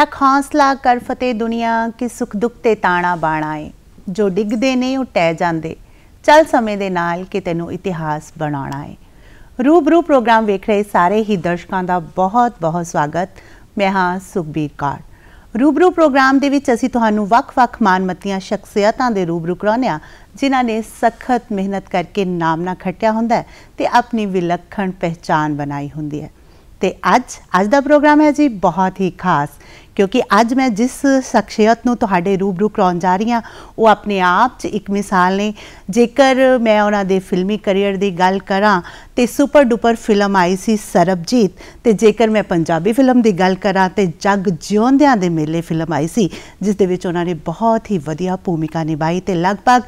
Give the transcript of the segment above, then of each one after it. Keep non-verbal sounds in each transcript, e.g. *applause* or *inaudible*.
ਰੱਖ ਹੌਸਲਾ ਕਰ ਫਤਿਹ ਦੁਨੀਆ ਕਿ ਸੁਖ ਦੁਖ ਤੇ ਤਾਣਾ ਬਾਣਾ ਏ ਜੋ ਡਿੱਗਦੇ ਨੇ ਉਹ ਟਹਿ ਜਾਂਦੇ ਚੱਲ ਸਮੇਂ ਦੇ ਨਾਲ ਕਿ ਤੈਨੂੰ ਇਤਿਹਾਸ ਬਣਾਉਣਾ ਏ ਰੂਬਰੂ ਪ੍ਰੋਗਰਾਮ ਵੇਖ ਰਹੇ ਸਾਰੇ ਹੀ ਦਰਸ਼ਕਾਂ ਦਾ ਬਹੁਤ-ਬਹੁਤ ਸਵਾਗਤ ਮੈਂ ਹਾਂ ਸੁਖਬੀਰ ਕਾਰ ਰੂਬਰੂ ਪ੍ਰੋਗਰਾਮ ਦੇ ਵਿੱਚ ਅਸੀਂ ਤੁਹਾਨੂੰ ਵੱਖ-ਵੱਖ ਮਾਨਮਤੀਆਂ ਸ਼ਖਸੀਅਤਾਂ ਦੇ ਰੂਬਰੂ ਕਰਾਉਂਦੇ ਜਿਨ੍ਹਾਂ ਨੇ ਸਖਤ ਮਿਹਨਤ ਕਰਕੇ ਨਾਮ ਨਾ ਖੱਟਿਆ ਹੁੰਦਾ ਤੇ ਆਪਣੀ ਵਿਲੱਖਣ ਪਹਿਚਾਨ ਬਣਾਈ ਹੁੰਦੀ ਹੈ ਤੇ ਅੱਜ ਅੱਜ ਦਾ ਪ੍ਰੋਗਰਾਮ ਹੈ ਜੀ ਬਹੁਤ ਹੀ ਖਾਸ ਕਿਉਂਕਿ ਅੱਜ ਮੈਂ ਜਿਸ ਸ਼ਖਸੀਅਤ ਨੂੰ ਤੁਹਾਡੇ ਰੂਬਰੂ ਕਰਾਉਣ ਜਾ ਰਹੀ ਹਾਂ ਉਹ ਆਪਣੇ ਆਪ 'ਚ ਇੱਕ ਮਿਸਾਲ ਨੇ ਜੇਕਰ ਮੈਂ ਉਹਨਾਂ ਦੇ ਫਿਲਮੀ ਕੈਰੀਅਰ ਦੀ ਗੱਲ ਕਰਾਂ ਤੇ ਸੁਪਰ ਡੁਪਰ ਫਿਲਮ ਆਈ ਸੀ ਸਰਬਜੀਤ ਤੇ ਜੇਕਰ ਮੈਂ ਪੰਜਾਬੀ ਫਿਲਮ ਦੀ ਗੱਲ ਕਰਾਂ ਤੇ ਜਗ ਜਿਉਂਦਿਆਂ ਦੇ ਮੇਲੇ ਫਿਲਮ ਆਈ ਸੀ ਜਿਸ ਦੇ ਵਿੱਚ ਉਹਨਾਂ ਨੇ ਬਹੁਤ ਹੀ ਵਧੀਆ ਭੂਮਿਕਾ ਨਿਭਾਈ ਤੇ ਲਗਭਗ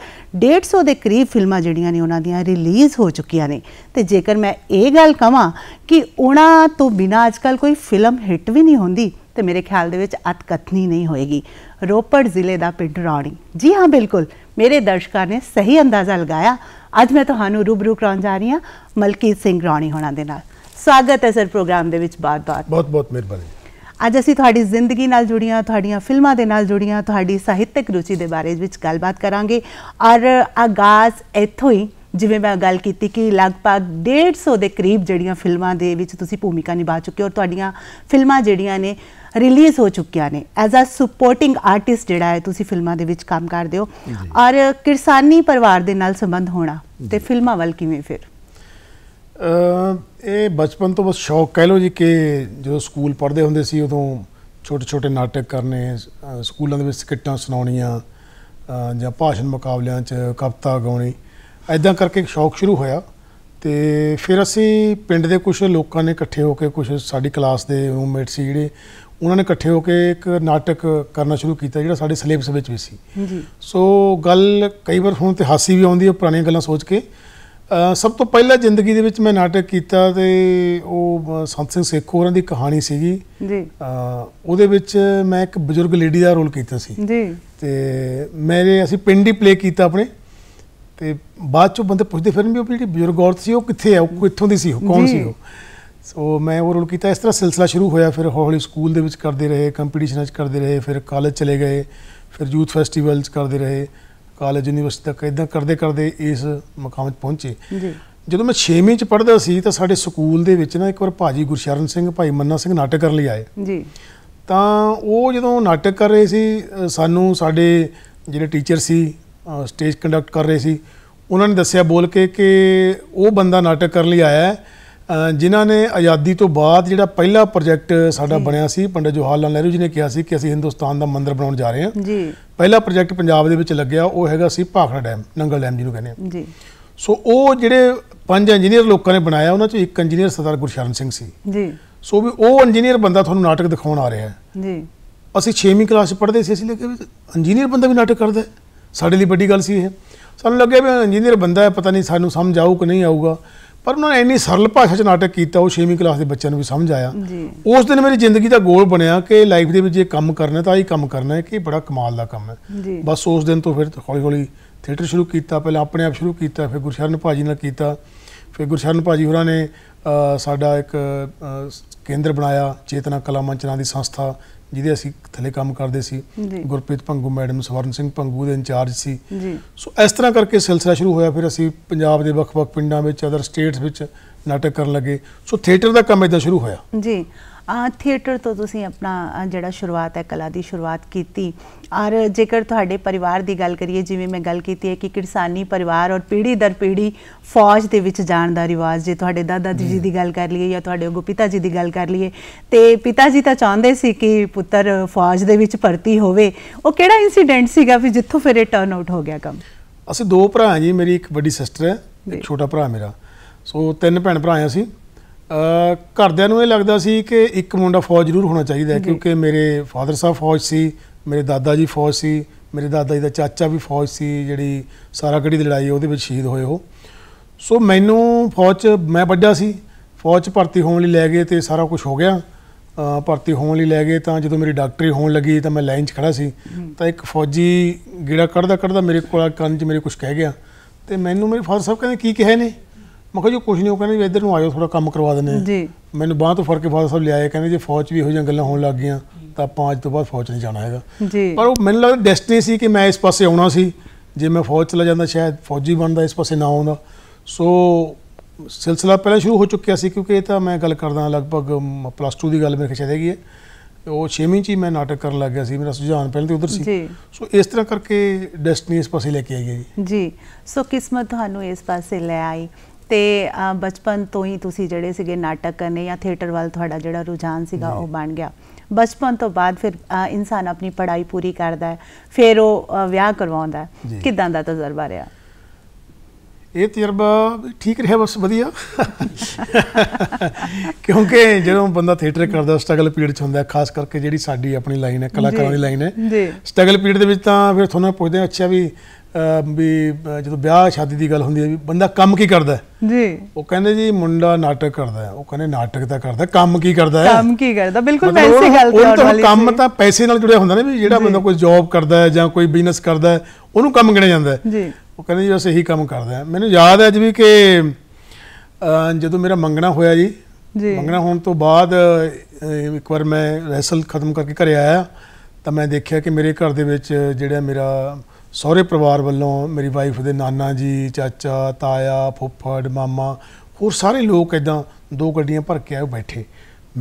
150 ਦੇ ਕਰੀਬ ਫਿਲਮਾਂ ਜਿਹੜੀਆਂ ਨੇ ਉਹਨਾਂ ਦੀਆਂ ਰਿਲੀਜ਼ ਹੋ ਚੁੱਕੀਆਂ ਨੇ ਤੇ ਜੇਕਰ ਮੈਂ ਇਹ ਗੱਲ ਕਵਾਂ ਕਿ ਉਹਨਾਂ ਤੋਂ ਬਿਨਾਂ ਅੱਜਕੱਲ ਕੋਈ ਫਿਲਮ ਹਿੱਟ ਵੀ ਨਹੀਂ ਹੁੰਦੀ ਤੇ ਮੇਰੇ ਖਿਆਲ ਦੇ ਵਿੱਚ ਅਤਕਤਨੀ ਨਹੀਂ ਹੋਏਗੀ ਰੋਪੜ ਜ਼ਿਲ੍ਹੇ ਦਾ ਪਿੰਡ ਰੌਣੀ ਜੀ ਹਾਂ ਬਿਲਕੁਲ ਮੇਰੇ ਦਰਸ਼ਕਾਂ ਨੇ ਸਹੀ ਅੰਦਾਜ਼ਾ ਲਗਾਇਆ ਅੱਜ ਮੈਂ ਤੁਹਾਨੂੰ ਰੂਬਰੂ ਕਰਾਉਣ ਜਾ ਰਹੀ ਹਾਂ ਮਲਕੀਤ ਸਿੰਘ ਰੌਣੀ ਹੋਣਾ ਦੇ ਨਾਲ ਸਵਾਗਤ ਹੈ ਸਰ ਪ੍ਰੋਗਰਾਮ ਦੇ ਵਿੱਚ ਬਾਤ-ਬਾਤ ਬਹੁਤ ਬਹੁਤ ਮਿਹਰਬਾਨੀ ਅੱਜ ਅਸੀਂ ਤੁਹਾਡੀ ਜ਼ਿੰਦਗੀ ਨਾਲ ਜੁੜੀਆਂ ਤੁਹਾਡੀਆਂ ਫਿਲਮਾਂ ਦੇ ਨਾਲ ਜੁੜੀਆਂ ਤੁਹਾਡੀ ਸਾਹਿਤਕ ਰੁਚੀ ਦੇ ਬਾਰੇ ਵਿੱਚ ਗੱਲਬਾਤ ਕਰਾਂਗੇ ਔਰ ਆਗਾਜ਼ ਇੱਥੋਂ ਹੀ ਜਿਵੇਂ ਮੈਂ ਗੱਲ ਕੀਤੀ ਕਿ ਲਗਭਗ 150 ਦੇ ਕਰੀਬ ਜਿਹੜੀਆਂ ਫਿਲਮਾਂ ਦੇ ਵਿੱਚ ਤੁਸੀਂ ਭੂਮਿਕਾ ਨਿਭਾ ਚੁੱਕੇ ਹੋ ਔਰ ਤੁਹਾਡੀਆਂ ਫਿਲਮਾਂ ਜਿਹੜੀਆਂ ਨੇ ਰਿਲੀਜ਼ ਹੋ ਚੁੱਕੀਆਂ ਨੇ ਐਜ਼ ਅ ਸਪੋਰਟਿੰਗ ਆਰਟਿਸਟ ਜਿਹੜਾ ਹੈ ਤੁਸੀਂ ਫਿਲਮਾਂ ਦੇ ਵਿੱਚ ਕੰਮ ਕਰਦੇ ਹੋ ਔਰ ਕਿਰਸਾਨੀ ਪਰਿਵਾਰ ਦੇ ਨਾਲ ਸੰਬੰਧ ਹੋਣਾ ਤੇ ਫਿਲਮਾਂ ਵੱਲ ਕਿਵੇਂ ਫਿਰ ਇਹ ਬਚਪਨ ਤੋਂ ਬਸ ਸ਼ੌਕ ਕਹਿ ਲੋ ਜੀ ਕਿ ਜਦੋਂ ਸਕੂਲ ਪੜ੍ਹਦੇ ਹੁੰਦੇ ਸੀ ਉਦੋਂ ਛੋਟੇ ਛੋਟੇ ਨਾਟਕ ਕਰਨੇ ਸਕੂਲਾਂ ਦੇ ਵਿੱਚ ਸਕਿੱਟਾਂ ਸੁਣਾਉਣੀਆਂ ਜਾਂ ਭਾਸ਼ਣ ਮੁਕਾਬਲਿਆਂ 'ਚ ਕਵਿਤਾ ਗਾਉਣੀ ਐਦਾਂ ਕਰਕੇ ਇੱਕ ਸ਼ੌਕ ਸ਼ੁਰੂ ਹੋਇਆ ਤੇ ਫਿਰ ਅਸੀਂ ਪਿੰਡ ਦੇ ਕੁਝ ਲੋਕਾਂ ਨੇ ਇਕੱਠੇ ਹੋ ਕੇ ਕੁਝ ਸਾਡੀ ਕਲਾਸ ਦੇ ਰੂਮਮੇਟ ਸੀ ਜਿਹੜੇ ਉਹਨਾਂ ਨੇ ਇਕੱਠੇ ਹੋ ਕੇ ਇੱਕ ਨਾਟਕ ਕਰਨਾ ਸ਼ੁਰੂ ਕੀਤਾ ਜਿਹੜਾ ਸਾਡੇ ਸਿਲੇਬਸ ਵਿੱਚ ਵੀ ਸੀ ਜੀ ਸੋ ਗੱਲ ਕਈ ਵਾਰ ਹੁਣ ਤੇ ਹਾਸੀ ਵੀ ਆਉਂਦੀ ਹੈ ਪੁਰਾਣੀਆਂ ਗੱਲਾਂ ਸੋਚ ਕੇ ਸਭ ਤੋਂ ਪਹਿਲਾਂ ਜ਼ਿੰਦਗੀ ਦੇ ਵਿੱਚ ਮੈਂ ਨਾਟਕ ਕੀਤਾ ਤੇ ਉਹ ਸੰਤ ਸਿੰਘ ਸੇਖੋ ਹੋਰਾਂ ਦੀ ਕਹਾਣੀ ਸੀਗੀ ਜੀ ਉਹਦੇ ਵਿੱਚ ਮੈਂ ਇੱਕ ਬਜ਼ੁਰਗ ਲੇਡੀ ਦਾ ਰੋਲ ਕੀਤਾ ਸੀ ਜੀ ਤੇ ਮੇਰੇ ਅਸੀਂ ਪਿੰਡ ਹੀ ਪਲੇ ਕੀਤਾ ਆਪਣੇ ਤੇ ਬਾਅਦ ਚੋਂ ਬੰਦੇ ਪੁੱਛਦੇ ਫਿਰਨ ਵੀ ਉਹ ਜਿਹੜੀ ਬਜ਼ੁਰਗ ਔਰਤ ਸੀ ਉਹ ਕਿੱਥੇ ਹੈ ਉਹ ਕਿੱਥੋਂ ਦੀ ਸੀ ਉਹ ਕੌਣ ਸੀ ਉਹ ਸੋ ਮੈਂ ਉਹ ਰੋਲ ਕੀਤਾ ਇਸ ਤਰ੍ਹਾਂ ਸਿਲਸਿਲਾ ਸ਼ੁਰੂ ਹੋਇਆ ਫਿਰ ਹੌਲੀ ਸਕੂਲ ਦੇ ਵਿੱਚ ਕਰਦੇ ਰਹੇ ਕੰਪੀਟੀਸ਼ਨਾਂ 'ਚ ਕਰਦੇ ਰਹੇ ਫਿਰ ਕਾਲਜ ਚਲੇ ਗਏ ਫਿਰ ਯੂਥ ਫੈਸਟੀਵਲਸ ਕਰਦੇ ਰਹੇ ਕਾਲਜ ਯੂਨੀਵਰਸਿਟੀ ਤੱਕ ਇਦਾਂ ਕਰਦੇ ਕਰਦੇ ਇਸ ਮਕਾਮ 'ਚ ਪਹੁੰਚੇ ਜੀ ਜਦੋਂ ਮੈਂ 6ਵੀਂ 'ਚ ਪੜ੍ਹਦਾ ਸੀ ਤਾਂ ਸਾਡੇ ਸਕੂਲ ਦੇ ਵਿੱਚ ਨਾ ਇੱਕ ਵਾਰ ਭਾਜੀ ਗੁਰਸ਼ਰਨ ਸਿੰਘ ਭਾਈ ਮੰਨਾ ਸਿੰਘ ਨਾਟਕ ਕਰਨ ਲਈ ਆਏ ਜੀ ਤਾਂ ਉਹ ਜਦੋਂ ਨਾਟਕ ਕਰ ਰਹੇ ਸੀ ਸਾਨੂੰ ਸਾਡੇ ਜਿਹੜੇ ਟੀਚਰ ਸੀ ਸਟੇਜ ਕੰਡਕਟ ਕਰ ਰਹੇ ਸੀ ਉਹਨਾਂ ਨੇ ਦੱਸਿਆ ਬੋਲ ਕੇ ਕਿ ਉਹ ਬੰਦਾ ਨਾਟਕ ਕਰਨ ਲਈ ਆਇਆ ਹੈ ਜਿਨ੍ਹਾਂ ਨੇ ਆਜ਼ਾਦੀ ਤੋਂ ਬਾਅਦ ਜਿਹੜਾ ਪਹਿਲਾ ਪ੍ਰੋਜੈਕਟ ਸਾਡਾ ਬਣਿਆ ਸੀ ਪੰਡਤ ਜਵਾਹਰ ਲਾਲ ਨਹਿਰੂ ਜੀ ਨੇ ਕਿਹਾ ਸੀ ਕਿ ਅਸੀਂ ਹਿੰਦੁਸਤਾਨ ਦਾ ਮੰਦਿਰ ਬਣਾਉਣ ਜਾ ਰਹੇ ਹਾਂ ਜੀ ਪਹਿਲਾ ਪ੍ਰੋਜੈਕਟ ਪੰਜਾਬ ਦੇ ਵਿੱਚ ਲੱਗਿਆ ਉਹ ਹੈਗਾ ਸੀ ਭਾਖੜਾ ਡੈਮ ਨੰਗਲ ਡੈਮ ਜਿਹਨੂੰ ਕਹਿੰਦੇ ਆ ਜੀ ਸੋ ਉਹ ਜਿਹੜੇ ਪੰਜ ਇੰਜੀਨੀਅਰ ਲੋਕਾਂ ਨੇ ਬਣਾਇਆ ਉਹਨਾਂ ਚੋਂ ਇੱਕ ਇੰਜੀਨੀਅਰ ਸਰਦਾਰ ਗੁਰਸ਼ਰਨ ਸਿੰਘ ਸੀ ਜੀ ਸੋ ਵੀ ਉਹ ਇੰਜੀਨੀਅਰ ਬੰਦਾ ਤੁਹਾਨੂੰ ਨਾਟਕ ਦਿਖਾਉਣ ਆ ਰਿਹਾ ਹੈ ਜੀ ਅਸੀਂ 6ਵੀਂ ਕਲਾਸ ਪੜ੍ਹਦੇ ਸੀ ਅਸੀਂ ਲੱਗੇ ਇੰਜੀਨੀਅਰ ਬੰਦਾ ਵੀ ਨਾਟਕ ਕਰਦਾ ਸਾਡੇ ਲਈ ਵੱਡੀ ਗੱਲ ਸੀ ਇਹ ਸਾਨੂੰ ਲੱਗਿਆ ਵੀ ਇੰਜੀਨੀਅਰ ਬੰਦਾ ਹੈ ਪਤਾ ਨਹੀਂ ਸਾਨੂੰ ਸਮਝ ਆਊ ਕਿ ਨਹੀਂ ਆਊਗਾ ਪਰ ਉਹਨਾਂ ਨੇ ਇੰਨੀ ਸਰਲ ਭਾਸ਼ਾ 'ਚ ਨਾਟਕ ਕੀਤਾ ਉਹ 6ਵੀਂ ਕਲਾਸ ਦੇ ਬੱਚਿਆਂ ਨੂੰ ਵੀ ਸਮਝ ਆਇਆ ਉਸ ਦਿਨ ਮੇਰੀ ਜ਼ਿੰਦਗੀ ਦਾ ਗੋਲ ਬਣਿਆ ਕਿ ਲਾਈਫ ਦੇ ਵਿੱਚ ਇਹ ਕੰਮ ਕਰਨਾ ਤਾਂ ਇਹ ਕੰਮ ਕਰਨਾ ਹੈ ਕਿ ਬੜਾ ਕਮਾਲ ਦਾ ਕੰਮ ਹੈ ਬਸ ਉਸ ਦਿਨ ਤੋਂ ਫਿਰ ਹੌਲੀ ਹੌਲੀ ਥੀਏਟਰ ਸ਼ੁਰੂ ਕੀਤਾ ਪਹਿਲਾਂ ਆਪਣੇ ਆਪ ਸ਼ੁਰੂ ਕੀਤਾ ਫਿਰ ਗੁਰਸ਼ਰਨ ਭਾਜੀ ਨਾਲ ਕੀਤਾ ਫਿਰ ਗੁਰਸ਼ਰਨ ਭਾਜੀ ਹੋਰਾਂ ਨੇ ਸਾਡਾ ਇੱਕ ਕੇਂਦਰ ਬਣਾਇਆ ਚੇਤਨਾ ਕਲਾ ਮੰਚਾਂ ਦੀ ਸੰਸਥਾ ਜਿਹਦੇ ਅਸੀਂ ਥੱਲੇ ਕੰਮ ਕਰਦੇ ਸੀ ਗੁਰਪ੍ਰੀਤ ਭੰਗੂ ਮੈਡਮ ਸਵਰਨ ਸਿੰਘ ਭੰਗੂ ਦੇ ਇੰਚਾਰਜ ਸੀ ਸੋ ਇਸ ਤਰ੍ਹਾਂ ਕਰਕੇ ਸਿਲਸਿਲਾ ਸ਼ੁਰੂ ਹੋਇਆ ਫਿਰ ਅਸੀਂ ਪੰਜਾਬ ਦੇ ਵੱਖ-ਵੱਖ ਪਿੰਡਾਂ ਵਿੱਚ ਅਦਰ ਸਟੇਟਸ ਵਿੱਚ ਨਾਟਕ ਕਰਨ ਲੱਗੇ ਸੋ ਥੀਏਟਰ ਦਾ ਕੰਮ ਇਦਾਂ ਸ਼ੁਰੂ ਹੋਇਆ ਜੀ ਥੀਏਟਰ ਤੋਂ ਤੁਸੀਂ ਆਪਣਾ ਜਿਹੜਾ ਸ਼ੁਰੂਆਤ ਹੈ ਕਲਾ ਦੀ ਸ਼ੁਰੂਆਤ ਕੀਤੀ ਔਰ ਜੇਕਰ ਤੁਹਾਡੇ ਪਰਿਵਾਰ ਦੀ ਗੱਲ ਕਰੀਏ ਜਿਵੇਂ ਮੈਂ ਗੱਲ ਕੀਤੀ ਹੈ ਕਿ ਕਿਰਸਾਨੀ ਪਰਿਵਾਰ ਔਰ ਪੀੜੀ ਦਰ ਪੀੜੀ ਫੌਜ ਦੇ ਵਿੱਚ ਜਾਣ ਦਾ ਰਿਵਾਜ ਜੇ ਤੁਹਾਡੇ ਦਾਦਾ ਜੀ ਦੀ ਗੱਲ ਕਰ ਲਈਏ ਜਾਂ ਤੁਹਾਡੇ ਉਹ ਪਿਤਾ ਜੀ ਦੀ ਗੱਲ ਕਰ ਲਈਏ ਤੇ ਪਿਤਾ ਜੀ ਤਾਂ ਚਾਹੁੰਦੇ ਸੀ ਕਿ ਪੁੱਤਰ ਫੌਜ ਦੇ ਵਿੱਚ ਭਰਤੀ ਹੋਵੇ ਉਹ ਕਿਹੜਾ ਇਨਸੀਡੈਂਟ ਸੀਗਾ ਵੀ ਜਿੱਥੋਂ ਫਿਰ ਇਹ ਟਰਨ ਆਊਟ ਹੋ ਗਿਆ ਕੰਮ ਅਸੀਂ ਦੋ ਭਰਾ ਜੀ ਮੇਰੀ ਇੱਕ ਵੱਡੀ ਸਿਸਟਰ ਹੈ ਇੱਕ ਛੋਟਾ ਭਰਾ ਮੇਰਾ ਸੋ ਤਿੰਨ ਭੈਣ ਭਰਾ ਆ ਅਸੀਂ ਘਰਦਿਆਂ ਨੂੰ ਇਹ ਲੱਗਦਾ ਸੀ ਕਿ ਇੱਕ ਮੁੰਡਾ ਫੌਜ ਜ਼ਰੂਰ ਹੋਣਾ ਚਾਹੀਦਾ ਹੈ ਕਿਉਂਕਿ ਮੇਰੇ ਫਾਦਰ ਸਾਹਿਬ ਫੌਜ ਸੀ ਮੇਰੇ ਦਾਦਾ ਜੀ ਫੌਜ ਸੀ ਮੇਰੇ ਦਾਦਾ ਜੀ ਦਾ ਚਾਚਾ ਵੀ ਫੌਜ ਸੀ ਜਿਹੜੀ ਸਾਰਾਗੜੀ ਦੀ ਲੜਾਈ ਉਹਦੇ ਵਿੱਚ ਸ਼ਹੀਦ ਹੋਏ ਉਹ ਸੋ ਮੈਨੂੰ ਫੌਜ 'ਚ ਮੈਂ ਵੱਡਾ ਸੀ ਫੌਜ 'ਚ ਭਰਤੀ ਹੋਣ ਲਈ ਲੈ ਗਏ ਤੇ ਸਾਰਾ ਕੁਝ ਹੋ ਗਿਆ ਭਰਤੀ ਹੋਣ ਲਈ ਲੈ ਗਏ ਤਾਂ ਜਦੋਂ ਮੇਰੀ ਡਾਕਟਰੀ ਹੋਣ ਲੱਗੀ ਤਾਂ ਮੈਂ ਲਾਈਨ 'ਚ ਖੜਾ ਸੀ ਤਾਂ ਇੱਕ ਫੌਜੀ ਗੇੜਾ ਕੱਢਦਾ ਕੱਢਦਾ ਮੇਰੇ ਕੋਲ ਕੰਨ 'ਚ ਮੇਰੇ ਕੁਝ ਕਹਿ ਗਿਆ ਤੇ ਮੈਨੂੰ ਮੇਰੇ ਫਾਦਰ ਸਾਹਿਬ ਕਹਿੰਦੇ ਕੀ ਕਿਹਾ ਨੇ ਮੈਂ ਕਿਹਾ ਜੀ ਕੁਝ ਨਹੀਂ ਉਹ ਕਹਿੰਦੇ ਇੱਧਰ ਨੂੰ ਆਇਓ ਥੋੜਾ ਕੰਮ ਕਰਵਾ ਦਿੰਦੇ ਆ ਜੀ ਮੈਨੂੰ ਬਾਹਰ ਤੋਂ ਫੜ ਕੇ ਫੌਜ ਸਾਹਿਬ ਲਿਆਏ ਕਹਿੰਦੇ ਜੇ ਫੌਜ ਵੀ ਇਹੋ ਜਿਹੀਆਂ ਗੱਲਾਂ ਹੋਣ ਲੱਗ ਗਈਆਂ ਤਾਂ ਪੰਜ ਤੋਂ ਬਾਅਦ ਫੌਜ ਨਹੀਂ ਜਾਣਾ ਹੈਗਾ ਜੀ ਪਰ ਉਹ ਮੈਨੂੰ ਲੱਗਦਾ ਡੈਸਟੀਨੀ ਸੀ ਕਿ ਮੈਂ ਇਸ ਪਾਸੇ ਆਉਣਾ ਸੀ ਜੇ ਮੈਂ ਫੌਜ ਚਲਾ ਜਾਂਦਾ ਸ਼ਾਇਦ ਫੌਜੀ ਬਣਦਾ ਇਸ ਪਾਸੇ ਨਾ ਆਉਂਦਾ ਸੋ ਸਿਲਸਿਲਾ ਪਹਿਲਾਂ ਸ਼ੁਰੂ ਹੋ ਚੁੱਕਿਆ ਸੀ ਕਿਉਂਕਿ ਇਹ ਤਾਂ ਮੈਂ ਗੱਲ ਕਰਦਾ ਲਗਭਗ ਪਲੱਸ 2 ਦੀ ਗੱਲ ਮੇਰੇ ਖਿਆਲ ਹੈਗੀ ਹੈ ਉਹ 6ਵੀਂ ਚ ਹੀ ਮੈਂ ਨਾਟਕ ਕਰਨ ਲੱਗ ਗਿਆ ਸੀ ਮੇਰਾ ਸੁਝਾਨ ਪਹਿਲਾਂ ਤੇ ਉਧਰ ਸੀ ਸੋ ਇਸ ਤਰ੍ਹਾਂ ਕਰਕੇ ਡੈਸਟੀਨੀ ਇਸ ਪਾਸੇ ਲੈ ਕੇ ਆਈ ਜੀ ਸੋ ਕਿਸਮਤ ਤੁਹਾਨੂੰ ਇਸ ਪਾਸੇ ਲੈ ਆਈ ਤੇ ਬਚਪਨ ਤੋਂ ਹੀ ਤੁਸੀਂ ਜਿਹੜੇ ਸੀਗੇ ਨਾਟਕ ਕਰਨੇ ਜਾਂ ਥੀਏਟਰ ਵੱਲ ਤੁਹਾਡਾ ਜਿਹੜਾ ਰੁਝਾਨ ਸੀਗਾ ਉਹ ਬਣ ਗਿਆ ਬਚਪਨ ਤੋਂ ਬਾਅਦ ਫਿਰ ਇਨਸਾਨ ਆਪਣੀ ਪੜ੍ਹਾਈ ਪੂਰੀ ਕਰਦਾ ਹੈ ਫਿਰ ਉਹ ਵਿਆਹ ਕਰਵਾਉਂਦਾ ਕਿਦਾਂ ਦਾ ਤਜਰਬਾ ਰਿਹਾ ਇਹ ਤਜਰਬਾ ਠੀਕ ਰਿਹਾ ਬਸ ਵਧੀਆ ਕਿਉਂਕਿ ਜਦੋਂ ਬੰਦਾ ਥੀਏਟਰ ਕਰਦਾ ਸਟਰਗਲ ਪੀਰੀਅਡ ਚ ਹੁੰਦਾ ਖਾਸ ਕਰਕੇ ਜਿਹੜੀ ਸਾਡੀ ਆਪਣੀ ਲਾਈਨ ਹੈ ਕਲਾਕਾਰਾਂ ਦੀ ਲਾਈਨ ਹੈ ਸਟਰਗਲ ਪੀਰੀਅਡ ਦੇ ਵਿੱਚ ਤਾਂ ਫਿਰ ਤੁਹਾਨੂੰ ਪੁੱਛਦੇ ਆ ਅੱਛਾ ਵੀ ਵੀ ਜਦੋਂ ਵਿਆਹ ਸ਼ਾਦੀ ਦੀ ਗੱਲ ਹੁੰਦੀ ਹੈ ਵੀ ਬੰਦਾ ਕੰਮ ਕੀ ਕਰਦਾ ਹੈ ਜੀ ਉਹ ਕਹਿੰਦੇ ਜੀ ਮੁੰਡਾ ਨਾਟਕ ਕਰਦਾ ਹੈ ਉਹ ਕਹਿੰਦੇ ਨਾਟਕ ਤਾਂ ਕਰਦਾ ਕੰਮ ਕੀ ਕਰਦਾ ਹੈ ਕੰਮ ਕੀ ਕਰਦਾ ਬਿਲਕੁਲ ਪੈਸੇ ਗੱਲ ਤੇ ਆਉਣ ਵਾਲੀ ਕੰਮ ਤਾਂ ਪੈਸੇ ਨਾਲ ਜੁੜਿਆ ਹੁੰਦਾ ਨੇ ਵੀ ਜਿਹੜਾ ਬੰਦਾ ਕੋਈ ਜੌਬ ਕਰਦਾ ਹੈ ਜਾਂ ਕੋਈ ਬਿਜ਼ਨਸ ਕਰਦਾ ਹੈ ਉਹਨੂੰ ਕੰਮ ਗਿਣਿਆ ਜਾਂਦਾ ਹੈ ਜੀ ਉਹ ਕਹਿੰਦੇ ਜੀ ਬਸ ਇਹੀ ਕੰਮ ਕਰਦਾ ਹੈ ਮੈਨੂੰ ਯਾਦ ਹੈ ਅੱਜ ਵੀ ਕਿ ਜਦੋਂ ਮੇਰਾ ਮੰਗਣਾ ਹੋਇਆ ਜੀ ਜੀ ਮੰਗਣਾ ਹੋਣ ਤੋਂ ਬਾਅਦ ਇੱਕ ਵਾਰ ਮੈਂ ਰੈਸਲ ਖਤਮ ਕਰਕੇ ਘਰੇ ਆਇਆ ਤਾਂ ਮੈਂ ਦੇਖਿਆ ਕਿ ਮੇਰੇ ਘਰ ਦੇ ਵਿੱਚ ਜਿਹੜਾ ਮੇਰਾ ਸਹੁਰੇ ਪਰਿਵਾਰ ਵੱਲੋਂ ਮੇਰੀ ਵਾਈਫ ਦੇ ਨਾਨਾ ਜੀ ਚਾਚਾ ਤਾਇਆ ਫੁੱਫੜ ਮਾਮਾ ਹੋਰ ਸਾਰੇ ਲੋਕ ਇਦਾਂ ਦੋ ਗੱਡੀਆਂ ਭਰ ਕੇ ਆਏ ਬੈਠੇ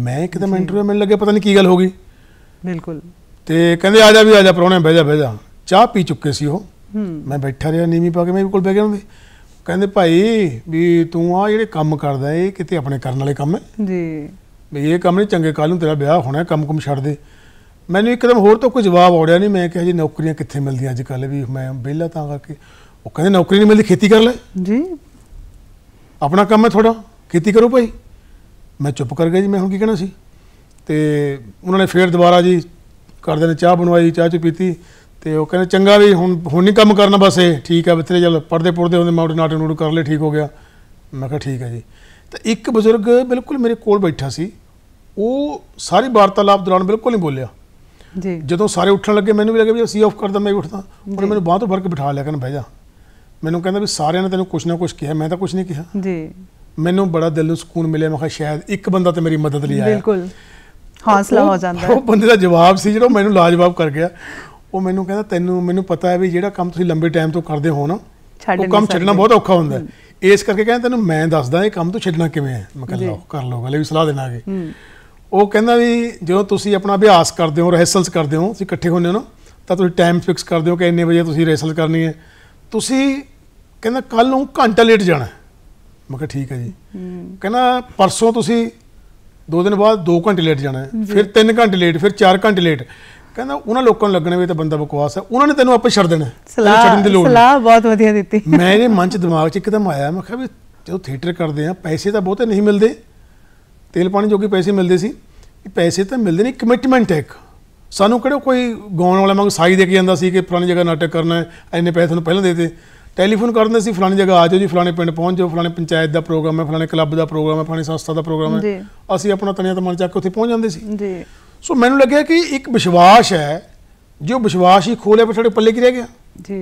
ਮੈਂ ਇੱਕਦਮ ਇੰਟਰਵਿਊ ਮਿਲਣ ਲੱਗੇ ਪਤਾ ਨਹੀਂ ਕੀ ਗੱਲ ਹੋ ਗਈ ਬਿਲਕੁਲ ਤੇ ਕਹਿੰਦੇ ਆ ਜਾ ਵੀ ਆ ਜਾ ਪਰੋਣੇ ਬਹਿ ਜਾ ਬਹਿ ਜਾ ਚਾਹ ਪੀ ਚੁੱਕੇ ਸੀ ਉਹ ਮੈਂ ਬੈਠਾ ਰਿਹਾ ਨੀਵੀਂ ਪਾ ਕੇ ਵੀ ਕੋਲ ਬਹਿ ਗਿਆ ਹੁੰਦੇ ਕਹਿੰਦੇ ਭਾਈ ਵੀ ਤੂੰ ਆ ਜਿਹੜੇ ਕੰਮ ਕਰਦਾ ਇਹ ਕਿਤੇ ਆਪਣੇ ਕਰਨ ਵਾਲੇ ਕੰਮ ਹੈ ਜੀ ਵੀ ਇਹ ਕੰਮ ਨਹੀਂ ਚੰਗੇ ਕੱਲ ਨੂੰ ਤੇਰਾ ਵਿਆਹ ਹੋਣਾ ਕੰਮ ਕੁਮ ਛੱਡ ਦੇ ਮੈਨੂੰ ਇੱਕਦਮ ਹੋਰ ਤੋਂ ਕੋਈ ਜਵਾਬ ਆਉੜਿਆ ਨਹੀਂ ਮੈਂ ਕਿਹਾ ਜੀ ਨੌਕਰੀਆਂ ਕਿੱਥੇ ਮਿਲਦੀਆਂ ਅੱਜ ਕੱਲ ਵੀ ਮੈਂ ਵਿਹਲਾ ਤਾਂ ਕਰਕੇ ਉਹ ਕਹਿੰਦੇ ਨੌਕਰੀ ਨਹੀਂ ਮਿਲਦੀ ਖੇਤੀ ਕਰ ਲੈ ਜੀ ਆਪਣਾ ਕੰਮ ਹੈ ਥੋੜਾ ਖੇਤੀ ਕਰੋ ਭਾਈ ਮੈਂ ਚੁੱਪ ਕਰ ਗਿਆ ਜੀ ਮੈਂ ਹੁਣ ਕੀ ਕਹਿਣਾ ਸੀ ਤੇ ਉਹਨਾਂ ਨੇ ਫੇਰ ਦੁਬਾਰਾ ਜੀ ਕਰਦੇ ਨੇ ਚਾਹ ਬਣਵਾਈ ਚਾਹ ਚ ਪੀਤੀ ਤੇ ਉਹ ਕਹਿੰਦੇ ਚੰਗਾ ਵੀ ਹੁਣ ਹੁਣ ਨਹੀਂ ਕੰਮ ਕਰਨਾ ਬਸ ਇਹ ਠੀਕ ਹੈ ਬਿਤਰੇ ਚੱਲ ਪੜਦੇ ਪੜਦੇ ਹੁੰਦੇ ਮਾਊਟ ਨਾਟ ਨੂੜ ਕਰ ਲੈ ਠੀਕ ਹੋ ਗਿਆ ਮੈਂ ਕਿਹਾ ਠੀਕ ਹੈ ਜੀ ਤਾਂ ਇੱਕ ਬਜ਼ੁਰਗ ਬਿਲਕੁਲ ਮੇਰੇ ਕੋਲ ਬੈਠਾ ਸੀ ਉਹ ਸਾਰੀ ਵਾਰਤਾਲਾਪ ਦੌਰਾਨ ਬਿਲਕੁਲ ਨਹੀਂ ਬੋਲਿਆ ਜੀ ਜਦੋਂ ਸਾਰੇ ਉੱਠਣ ਲੱਗੇ ਮੈਨੂੰ ਵੀ ਲੱਗੇ ਵੀ ਸੀ ਆਫ ਕਰਦਾ ਮੈਂ ਉੱਠਦਾ ਪਰ ਮੈਨੂੰ ਬਾਹਰ ਤੋਂ ਫੜ ਕੇ ਬਿਠਾ ਲਿਆ ਕਰਨ ਬਹਿ ਜਾ ਮੈਨੂੰ ਕਹਿੰਦਾ ਵੀ ਸਾਰਿਆਂ ਨੇ ਤੈਨੂੰ ਕੁਛ ਨਾ ਕੁਛ ਕਿਹਾ ਮੈਂ ਤਾਂ ਕੁਛ ਨਹੀਂ ਕਿਹਾ ਜੀ ਮੈਨੂੰ ਬੜਾ ਦਿਲ ਨੂੰ ਸਕੂਨ ਮਿਲਿਆ ਮੈਂ ਕਿਹਾ ਸ਼ਾਇਦ ਇੱਕ ਬੰਦਾ ਤੇ ਮੇਰੀ ਮਦਦ ਲਈ ਆਇਆ ਬਿਲਕੁਲ ਹੌਸਲਾ ਹੋ ਜਾਂਦਾ ਉਹ ਬੰਦੇ ਦਾ ਜਵਾਬ ਸੀ ਜਿਹੜਾ ਮੈਨੂੰ ਲਾਜਵਾਬ ਕਰ ਗਿਆ ਉਹ ਮੈਨੂੰ ਕਹਿੰਦਾ ਤੈਨੂੰ ਮੈਨੂੰ ਪਤਾ ਹੈ ਵੀ ਜਿਹੜਾ ਕੰਮ ਤੁਸੀਂ ਲੰਬੇ ਟਾਈਮ ਤੋਂ ਕਰਦੇ ਹੋ ਨਾ ਉਹ ਕੰਮ ਛੱਡਣਾ ਬਹੁਤ ਔਖਾ ਹੁੰਦਾ ਹੈ ਇਸ ਕਰਕੇ ਕਹਿੰਦਾ ਤੈਨੂੰ ਮੈਂ ਦੱਸਦਾ ਇਹ ਕੰਮ ਤੋਂ ਛੱਡਣਾ ਕਿਵੇਂ ਹੈ ਮੈਂ ਕਹਿੰਦਾ ਕਰ ਲਓ ਗਲੇ ਵੀ ਸਲਾਹ ਦੇਣਾਗੇ ਉਹ ਕਹਿੰਦਾ ਵੀ ਜਦੋਂ ਤੁਸੀਂ ਆਪਣਾ ਅਭਿਆਸ ਕਰਦੇ ਹੋ ਰਿਹਰਸਲਸ ਕਰਦੇ ਹੋ ਤੁਸੀਂ ਇਕੱਠੇ ਹੁੰਦੇ ਹੋ ਨਾ ਤਾਂ ਤੁਸੀਂ ਟਾਈਮ ਫਿਕਸ ਕਰਦੇ ਹੋ ਕਿ ਇੰਨੇ ਵਜੇ ਤੁਸੀਂ ਰਿਹਰਸਲ ਕਰਨੀ ਹੈ ਤੁਸੀਂ ਕਹਿੰਦਾ ਕੱਲ ਨੂੰ ਘੰਟਾ ਲੇਟ ਜਾਣਾ ਮੈਂ ਕਿਹਾ ਠੀਕ ਹੈ ਜੀ ਕਹਿੰਦਾ ਪਰਸੋਂ ਤੁਸੀਂ ਦੋ ਦਿਨ ਬਾਅਦ 2 ਘੰਟੇ ਲੇਟ ਜਾਣਾ ਫਿਰ 3 ਘੰਟੇ ਲੇਟ ਫਿਰ 4 ਘੰਟੇ ਲੇਟ ਕਹਿੰਦਾ ਉਹਨਾਂ ਲੋਕਾਂ ਨੂੰ ਲੱਗਣੇ ਵੀ ਤਾਂ ਬੰਦਾ ਬਕਵਾਸ ਹੈ ਉਹਨਾਂ ਨੇ ਤੈਨੂੰ ਆਪੇ ਛੱਡ ਦੇਣਾ ਛੱਡਣ ਦੀ ਲੋੜ ਸਲਾਹ ਬਹੁਤ ਵਧੀਆ ਦਿੱਤੀ ਮੇਰੇ ਮਨ ਚ ਦਿਮਾਗ ਚ ਇੱਕਦਮ ਆਇਆ ਮੈਂ ਕਿਹਾ ਵੀ ਜਦੋਂ ਥੀਏਟਰ ਕਰਦੇ ਆ ਪੈਸੇ ਤਾਂ ਬਹੁਤੇ ਨਹੀਂ ਮਿਲਦੇ ਤੇਲ ਪਾਣੀ ਜੋਗੇ ਪੈਸੇ ਮਿਲਦੇ ਸੀ ਪੈਸੇ ਤਾਂ ਮਿਲਦੇ ਨਹੀਂ ਕਮਿਟਮੈਂਟ ਹੈ ਇੱਕ ਸਾਨੂੰ ਕਿਹੜਾ ਕੋਈ ਗਾਉਣ ਵਾਲਾ ਮੰਗ ਸਾਈ ਦੇ ਕੇ ਜਾਂਦਾ ਸੀ ਕਿ ਫਲਾਣੀ ਜਗ੍ਹਾ ਨਾਟਕ ਕਰਨਾ ਹੈ ਐਨੇ ਪੈਸੇ ਤੁਹਾਨੂੰ ਪਹਿਲਾਂ ਦੇ ਦੇ ਟੈਲੀਫੋਨ ਕਰਦੇ ਸੀ ਫਲਾਣੀ ਜਗ੍ਹਾ ਆ ਜਾਓ ਜੀ ਫਲਾਣੇ ਪਿੰਡ ਪਹੁੰਚ ਜਾਓ ਫਲਾਣੇ ਪੰਚਾਇਤ ਦਾ ਪ੍ਰੋਗਰਾਮ ਹੈ ਫਲਾਣੇ ਕਲੱਬ ਦਾ ਪ੍ਰੋਗਰਾਮ ਹੈ ਫਲਾਣੀ ਸੰਸਥਾ ਦਾ ਪ੍ਰੋਗਰਾਮ ਹੈ ਅਸੀਂ ਆਪਣਾ ਤਣਿਆ ਤਮਨ ਚੱਕ ਕੇ ਉੱਥੇ ਪਹੁੰਚ ਜਾਂਦੇ ਸੀ ਜੀ ਸੋ ਮੈਨੂੰ ਲੱਗਿਆ ਕਿ ਇੱਕ ਵਿਸ਼ਵਾਸ ਹੈ ਜੋ ਵਿਸ਼ਵਾਸ ਹੀ ਖੋਲੇ ਪਰ ਸਾਡੇ ਪੱਲੇ ਕੀ ਰਹਿ ਗਿਆ ਜੀ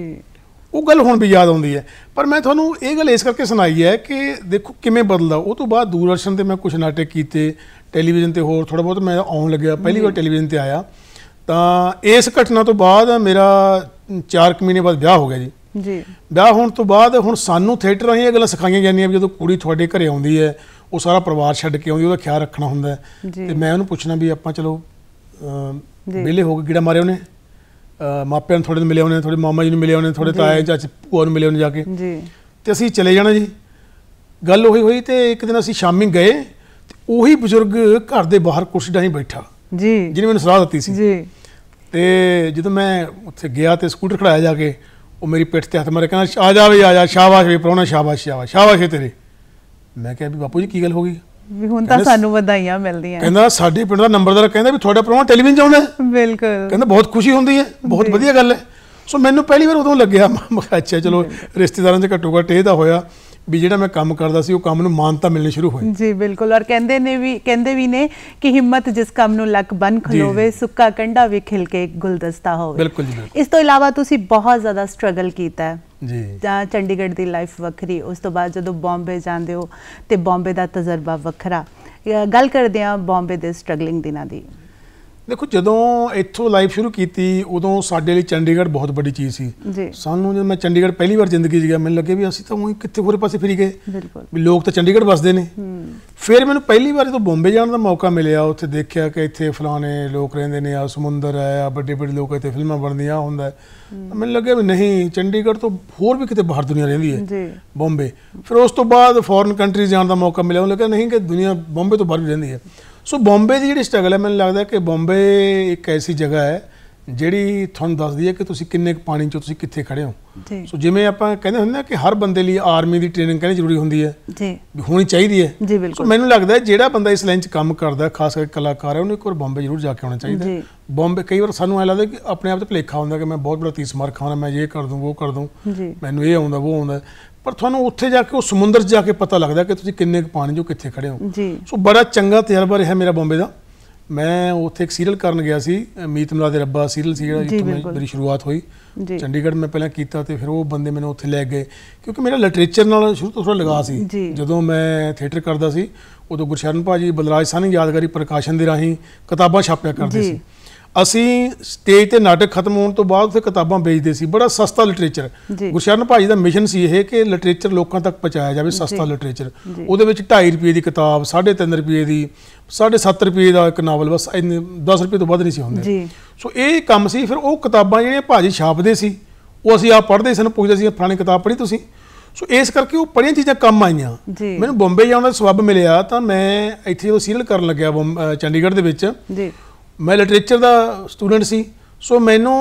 ਉਹ ਗੱਲ ਹੁਣ ਵੀ ਯਾਦ ਆਉਂਦੀ ਹੈ ਪਰ ਮੈਂ ਤੁਹਾਨੂੰ ਇਹ ਗੱਲ ਇਸ ਕਰਕੇ ਸੁਣਾਈ ਹੈ ਕਿ ਦੇਖੋ ਕਿਵੇਂ ਬਦਲਦਾ ਉਹ ਤੋਂ ਬਾਅਦ ਦੂਰਦਰਸ਼ਨ ਤੇ ਮੈਂ ਕੁਝ ਨਾਟਕ ਕੀਤੇ ਟੈਲੀਵਿਜ਼ਨ ਤੇ ਹੋਰ ਥੋੜਾ ਬਹੁਤ ਮੈਂ ਆਉਣ ਲੱਗਿਆ ਪਹਿਲੀ ਵਾਰ ਟੈਲੀਵਿਜ਼ਨ ਤੇ ਆਇਆ ਤਾਂ ਇਸ ਘਟਨਾ ਤੋਂ ਬਾਅਦ ਮੇਰਾ 4 ਮਹੀਨੇ ਬਾਅਦ ਵਿਆਹ ਹੋ ਗਿਆ ਜੀ ਜੀ ਵਿਆਹ ਹੋਣ ਤੋਂ ਬਾਅਦ ਹੁਣ ਸਾਨੂੰ ਥੀਏਟਰਾਂ ਹੀ ਇਹ ਗੱਲਾਂ ਸਿਖਾਈਆਂ ਜਾਂਦੀਆਂ ਵੀ ਜਦੋਂ ਕੁੜੀ ਤੁਹਾਡੇ ਘਰੇ ਆਉਂਦੀ ਹੈ ਉਹ ਸਾਰਾ ਪਰਿਵਾਰ ਛੱਡ ਕੇ ਆਉਂਦੀ ਉਹਦਾ ਖਿਆਲ ਰੱਖਣਾ ਹੁੰਦਾ ਤੇ ਮੈਂ ਉਹਨੂੰ ਪੁੱਛਣਾ ਵੀ ਆਪਾਂ ਚਲੋ ਵਿਹਲੇ ਹੋ ਗਏ ਕਿਹੜਾ ਮਾਰਿਆ ਉਹਨੇ ਮਾਪਿਆਂ ਨੂੰ ਥੋੜੇ ਮਿਲੇ ਹੋਣੇ ਥੋੜੇ ਮਾਮਾ ਜੀ ਨੂੰ ਮਿਲੇ ਹੋਣੇ ਥੋੜੇ ਤਾਏ ਚਾਚੇ ਭੂਆ ਨੂੰ ਮਿਲੇ ਹੋਣੇ ਜਾ ਕੇ ਜੀ ਤੇ ਅਸੀਂ ਚਲੇ ਜਾਣਾ ਜੀ ਗੱਲ ਉਹੀ ਹੋਈ ਤੇ ਇੱਕ ਦਿਨ ਅਸੀਂ ਸ਼ਾਮੀ ਗਏ ਤੇ ਉਹੀ ਬਜ਼ੁਰਗ ਘਰ ਦੇ ਬਾਹਰ ਕੁਰਸੀ 'ਤੇ ਬੈਠਾ ਜੀ ਜਿਹਨੇ ਮੈਨੂੰ ਸਲਾਹ ਦਿੱਤੀ ਸੀ ਜੀ ਤੇ ਜਦੋਂ ਮੈਂ ਉੱਥੇ ਗਿਆ ਤੇ ਸਕੂਟਰ ਖੜਾਇਆ ਜਾ ਕੇ ਉਹ ਮੇਰੀ ਪਿੱਠ ਤੇ ਹੱਥ ਮਾਰੇ ਕਹਿੰਦਾ ਆ ਜਾ ਵੀ ਆ ਜਾ ਸ਼ਾਬਾਸ਼ ਵੀ ਪਰੋਣਾ ਸ਼ਾਬਾਸ਼ ਸ਼ਾਬਾਸ਼ ਸ਼ਾਬਾਸ਼ ਤੇਰੇ ਮੈਂ ਕਿਹਾ ਵੀ ਬਾਪੂ ਜੀ ਕੀ ਗੱਲ ਹੋ ਗਈ ਵੀ ਹੁਣ ਤਾਂ ਸਾਨੂੰ ਵਧਾਈਆਂ ਮਿਲਦੀਆਂ ਕਹਿੰਦਾ ਸਾਡੇ ਪਿੰਡ ਦਾ ਨੰਬਰਦਾਰ ਕਹਿੰਦਾ ਵੀ ਤੁਹਾਡਾ ਪ੍ਰੋਗਰਾਮ ਟੈਲੀਵਿਜ਼ਨ 'ਚ ਆਉਣਾ ਬਿਲਕੁਲ ਕਹਿੰਦਾ ਬਹੁਤ ਖੁਸ਼ੀ ਹੁੰਦੀ ਹੈ ਬਹੁਤ ਵਧੀਆ ਗੱਲ ਹੈ ਸੋ ਮੈਨੂੰ ਪਹਿਲੀ ਵਾਰ ਉਦੋਂ ਲੱਗਿਆ ਮਖਾਚਾ ਚਲੋ ਰਿਸ਼ਤੇਦਾਰਾਂ ਦੇ ਘੱਟੋ ਘੱਟ ਇਹ ਤਾਂ ਹੋਇਆ ਵੀ ਜਿਹੜਾ ਮੈਂ ਕੰਮ ਕਰਦਾ ਸੀ ਉਹ ਕੰਮ ਨੂੰ ਮਾਨਤਾ ਮਿਲਣੀ ਸ਼ੁਰੂ ਹੋਈ ਜੀ ਬਿਲਕੁਲ ਔਰ ਕਹਿੰਦੇ ਨੇ ਵੀ ਕਹਿੰਦੇ ਵੀ ਨੇ ਕਿ ਹਿੰਮਤ ਜਿਸ ਕੰਮ ਨੂੰ ਲੱਕ ਬਨ ਖਲੋਵੇ ਸੁੱਕਾ ਕੰਡਾ ਵੀ ਖਿਲ ਕੇ ਗੁਲਦਸਤਾ ਹੋਵੇ ਬਿਲਕੁਲ ਜੀ ਇਸ ਤੋਂ ਇਲਾਵਾ ਤੁਸੀਂ ਬਹੁਤ ਜ਼ਿਆਦਾ ਸਟਰਗਲ ਕੀਤਾ ਹੈ ਜੀ ਜਾਂ ਚੰਡੀਗੜ੍ਹ ਦੀ ਲਾਈਫ ਵੱਖਰੀ ਉਸ ਤੋਂ ਬਾਅਦ ਜਦੋਂ ਬੰਬੇ ਜਾਂਦੇ ਹੋ ਤੇ ਬੰਬੇ ਦਾ ਤਜਰਬਾ ਵੱਖਰਾ ਗੱਲ ਕਰਦੇ ਆ ਬੰਬੇ ਦੇ ਸਟਰਗਲਿੰਗ ਦਿਨਾਂ ਦੀ ਦੇਖੋ ਜਦੋਂ ਇੱਥੋਂ ਲਾਈਫ ਸ਼ੁਰੂ ਕੀਤੀ ਉਦੋਂ ਸਾਡੇ ਲਈ ਚੰਡੀਗੜ੍ਹ ਬਹੁਤ ਵੱਡੀ ਚੀਜ਼ ਸੀ ਸਾਨੂੰ ਜਦ ਮੈਂ ਚੰਡੀਗੜ੍ਹ ਪਹਿਲੀ ਵਾਰ ਜ਼ਿੰਦਗੀ 'ਚ ਗਿਆ ਮੈਨੂੰ ਲੱਗੇ ਵੀ ਅਸੀਂ ਤਾਂ ਉਹੀ ਕਿੱਥੇ ਹੋਰੇ ਪਾਸੇ ਫਿਰੀ ਗਏ ਵੀ ਲੋਕ ਤਾਂ ਚੰਡੀਗੜ੍ਹ ਵਸਦੇ ਨੇ ਫਿਰ ਮੈਨੂੰ ਪਹਿਲੀ ਵਾਰ ਜਦੋਂ ਬੰਬੇ ਜਾਣ ਦਾ ਮੌਕਾ ਮਿਲਿਆ ਉੱਥੇ ਦੇਖਿਆ ਕਿ ਇੱਥੇ ਫਲਾਣੇ ਲੋਕ ਰਹਿੰਦੇ ਨੇ ਆ ਸਮੁੰਦਰ ਹੈ ਆ ਵੱਡੇ ਵੱਡੇ ਲੋਕ ਇੱਥੇ ਫਿਲਮਾਂ ਬਣਦੀਆਂ ਹੁੰਦਾ ਮੈਨੂੰ ਲੱਗਿਆ ਵੀ ਨਹੀਂ ਚੰਡੀਗੜ੍ਹ ਤੋਂ ਹੋਰ ਵੀ ਕਿਤੇ ਬਾਹਰ ਦੁਨੀਆ ਰਹਿੰਦੀ ਹੈ ਜੀ ਬੰਬੇ ਫਿਰ ਉਸ ਤੋਂ ਬਾਅਦ ਫੋਰਨ ਕੰਟਰੀਜ਼ ਜਾਣ ਦਾ ਮੌਕਾ ਮਿਲਿਆ ਉਹ ਲੱਗਿਆ ਨਹੀਂ ਕਿ ਦੁਨੀਆ ਬੰਬੇ ਤੋਂ ਬਾਹਰ ਵੀ ਰਹਿੰਦੀ ਹੈ ਸੋ ਬੰਬੇ ਦੀ ਜਿਹੜੀ ਸਟਰਗਲ ਹੈ ਮੈਨੂੰ ਲੱਗਦਾ ਕਿ ਬੰਬੇ ਇੱਕ ਐਸੀ ਜਗ੍ਹਾ ਹੈ ਜਿਹੜੀ ਤੁਹਾਨੂੰ ਦੱਸਦੀ ਹੈ ਕਿ ਤੁਸੀਂ ਕਿੰਨੇ ਕੁ ਪਾਣੀ 'ਚ ਤੁਸੀਂ ਕਿੱਥੇ ਖੜੇ ਹੋ ਸੋ ਜਿਵੇਂ ਆਪਾਂ ਕਹਿੰਦੇ ਹੁੰਦੇ ਆ ਕਿ ਹਰ ਬੰਦੇ ਲਈ ਆਰਮੀ ਦੀ ਟ੍ਰੇਨਿੰਗ ਕਹਿੰਦੇ ਜ਼ਰੂਰੀ ਹੁੰਦੀ ਹੈ ਜੀ ਵੀ ਹੋਣੀ ਚਾਹੀਦੀ ਹੈ ਜੀ ਬਿਲਕੁਲ ਸੋ ਮੈਨੂੰ ਲੱਗਦਾ ਹੈ ਜਿਹੜਾ ਬੰਦਾ ਇਸ ਲਾਈਨ 'ਚ ਕੰਮ ਕਰਦਾ ਖਾਸ ਕਰਕੇ ਕਲਾਕਾਰ ਹੈ ਉਹਨੂੰ ਇੱਕ ਵਾਰ ਬੰਬੇ ਜ਼ਰੂਰ ਜਾ ਕੇ ਆਉਣਾ ਚਾਹੀਦਾ ਹੈ ਬੰਬੇ ਕਈ ਵਾਰ ਸਾਨੂੰ ਐ ਲੱਗਦਾ ਕਿ ਆਪਣੇ ਆਪ ਤੇ ਭਲੇਖਾ ਹੁੰਦਾ ਕਿ ਮੈਂ ਬਹੁਤ ਬੜਾ ਤੀਸ ਮਾਰ ਖਾਣਾ ਮੈਂ ਇਹ ਕਰ ਦੂੰ ਉਹ ਕਰ ਦੂੰ ਮੈਨੂੰ ਇਹ ਆਉਂਦਾ ਉਹ ਆਉਂਦਾ ਪਰ ਤੁਹਾਨੂੰ ਉੱਥੇ ਜਾ ਕੇ ਉਹ ਸਮੁੰਦਰ 'ਚ ਜਾ ਕੇ ਪਤਾ ਲੱਗਦਾ ਕਿ ਤੁਸੀਂ ਕਿੰਨੇ ਕੁ ਪਾਣੀ 'ਚੋਂ ਕਿੱਥੇ ਖੜੇ ਹੋ ਜੀ ਸੋ ਬੜਾ ਚੰਗਾ ਤਜਰਬਾ ਰਿਹਾ ਮੇਰਾ ਬੰਬੇ ਦਾ ਮੈਂ ਉੱਥੇ ਇੱਕ ਸੀਰੀਅਲ ਕਰਨ ਗਿਆ ਸੀ ਮੀਤ ਮਲਾ ਦੇ ਰੱਬਾ ਸੀਰੀਅਲ ਸੀ ਜਿਹੜਾ ਜਿੱਥੇ ਮੇਰੀ ਸ਼ੁਰੂਆਤ ਹੋਈ ਚੰਡੀਗੜ੍ਹ ਮੈਂ ਪਹਿਲਾਂ ਕੀਤਾ ਤੇ ਫਿਰ ਉਹ ਬੰਦੇ ਮੈਨੂੰ ਉੱਥੇ ਲੈ ਗਏ ਕਿਉਂਕਿ ਮੇਰਾ ਲਿਟਰੇਚਰ ਨਾਲ ਸ਼ੁਰੂ ਤੋਂ ਥੋੜਾ ਲਗਾ ਸੀ ਜਦੋਂ ਮੈਂ ਥੀਏਟਰ ਕਰਦਾ ਸੀ ਉਦੋਂ ਗੁਰਸ਼ਰਨ ਭਾਜੀ ਬਲਰਾਜ ਸਾਨੀ ਯਾਦਗਾਰੀ ਪ੍ਰਕਾਸ਼ਨ ਦੇ ਰਾਹੀਂ ਕਿਤਾਬਾਂ ਛਾਪਿਆ ਕਰਦੇ ਸੀ ਅਸੀਂ ਸਟੇਜ ਤੇ ਨਾਟਕ ਖਤਮ ਹੋਣ ਤੋਂ ਬਾਅਦ ਫਿਰ ਕਿਤਾਬਾਂ ਵੇਚਦੇ ਸੀ ਬੜਾ ਸਸਤਾ ਲਿਟਰੇਚਰ ਗੁਰਸ਼ਰਨ ਭਾਜੀ ਦਾ ਮਿਸ਼ਨ ਸੀ ਇਹ ਕਿ ਲਿਟਰੇਚਰ ਲੋਕਾਂ ਤੱਕ ਪਹੁੰਚਾਇਆ ਜਾਵੇ ਸਸਤਾ ਲਿਟਰੇਚਰ ਉਹਦੇ ਵਿੱਚ 2.5 ਰੁਪਏ ਦੀ ਕਿਤਾਬ 3.5 ਰੁਪਏ ਦੀ ਸਾਡੇ 7 ਰੁਪਏ ਦਾ ਇੱਕ ਨਾਵਲ ਬਸ ਇੰਨੇ 10 ਰੁਪਏ ਤੋਂ ਵੱਧ ਨਹੀਂ ਸੀ ਹੁੰਦੇ ਜੀ ਸੋ ਇਹ ਕੰਮ ਸੀ ਫਿਰ ਉਹ ਕਿਤਾਬਾਂ ਜਿਹੜੀਆਂ ਭਾਜੀ ਛਾਪਦੇ ਸੀ ਉਹ ਅਸੀਂ ਆ ਪੜ੍ਹਦੇ ਸਨ ਪੁੱਛਦੇ ਸੀ ਫਲਾਣੀ ਕਿਤਾਬ ਪੜ੍ਹੀ ਤੁਸੀਂ ਸੋ ਇਸ ਕਰਕੇ ਉਹ ਪੜ੍ਹੀਆਂ ਚੀਜ਼ਾਂ ਕੰਮ ਆਈਆਂ ਮੈਨੂੰ ਬੰਬੇ ਜਾਣ ਦਾ ਸਬਬ ਮਿਲਿਆ ਤਾਂ ਮੈਂ ਇੱਥੇ ਜਦੋਂ ਸੀਰੀਅਲ ਕਰਨ ਲੱਗਿਆ ਚੰਡੀਗੜ੍ਹ ਦੇ ਵਿੱਚ ਜੀ ਮੈਂ ਲਿਟਰੇਚਰ ਦਾ ਸਟੂਡੈਂਟ ਸੀ ਸੋ ਮੈਨੂੰ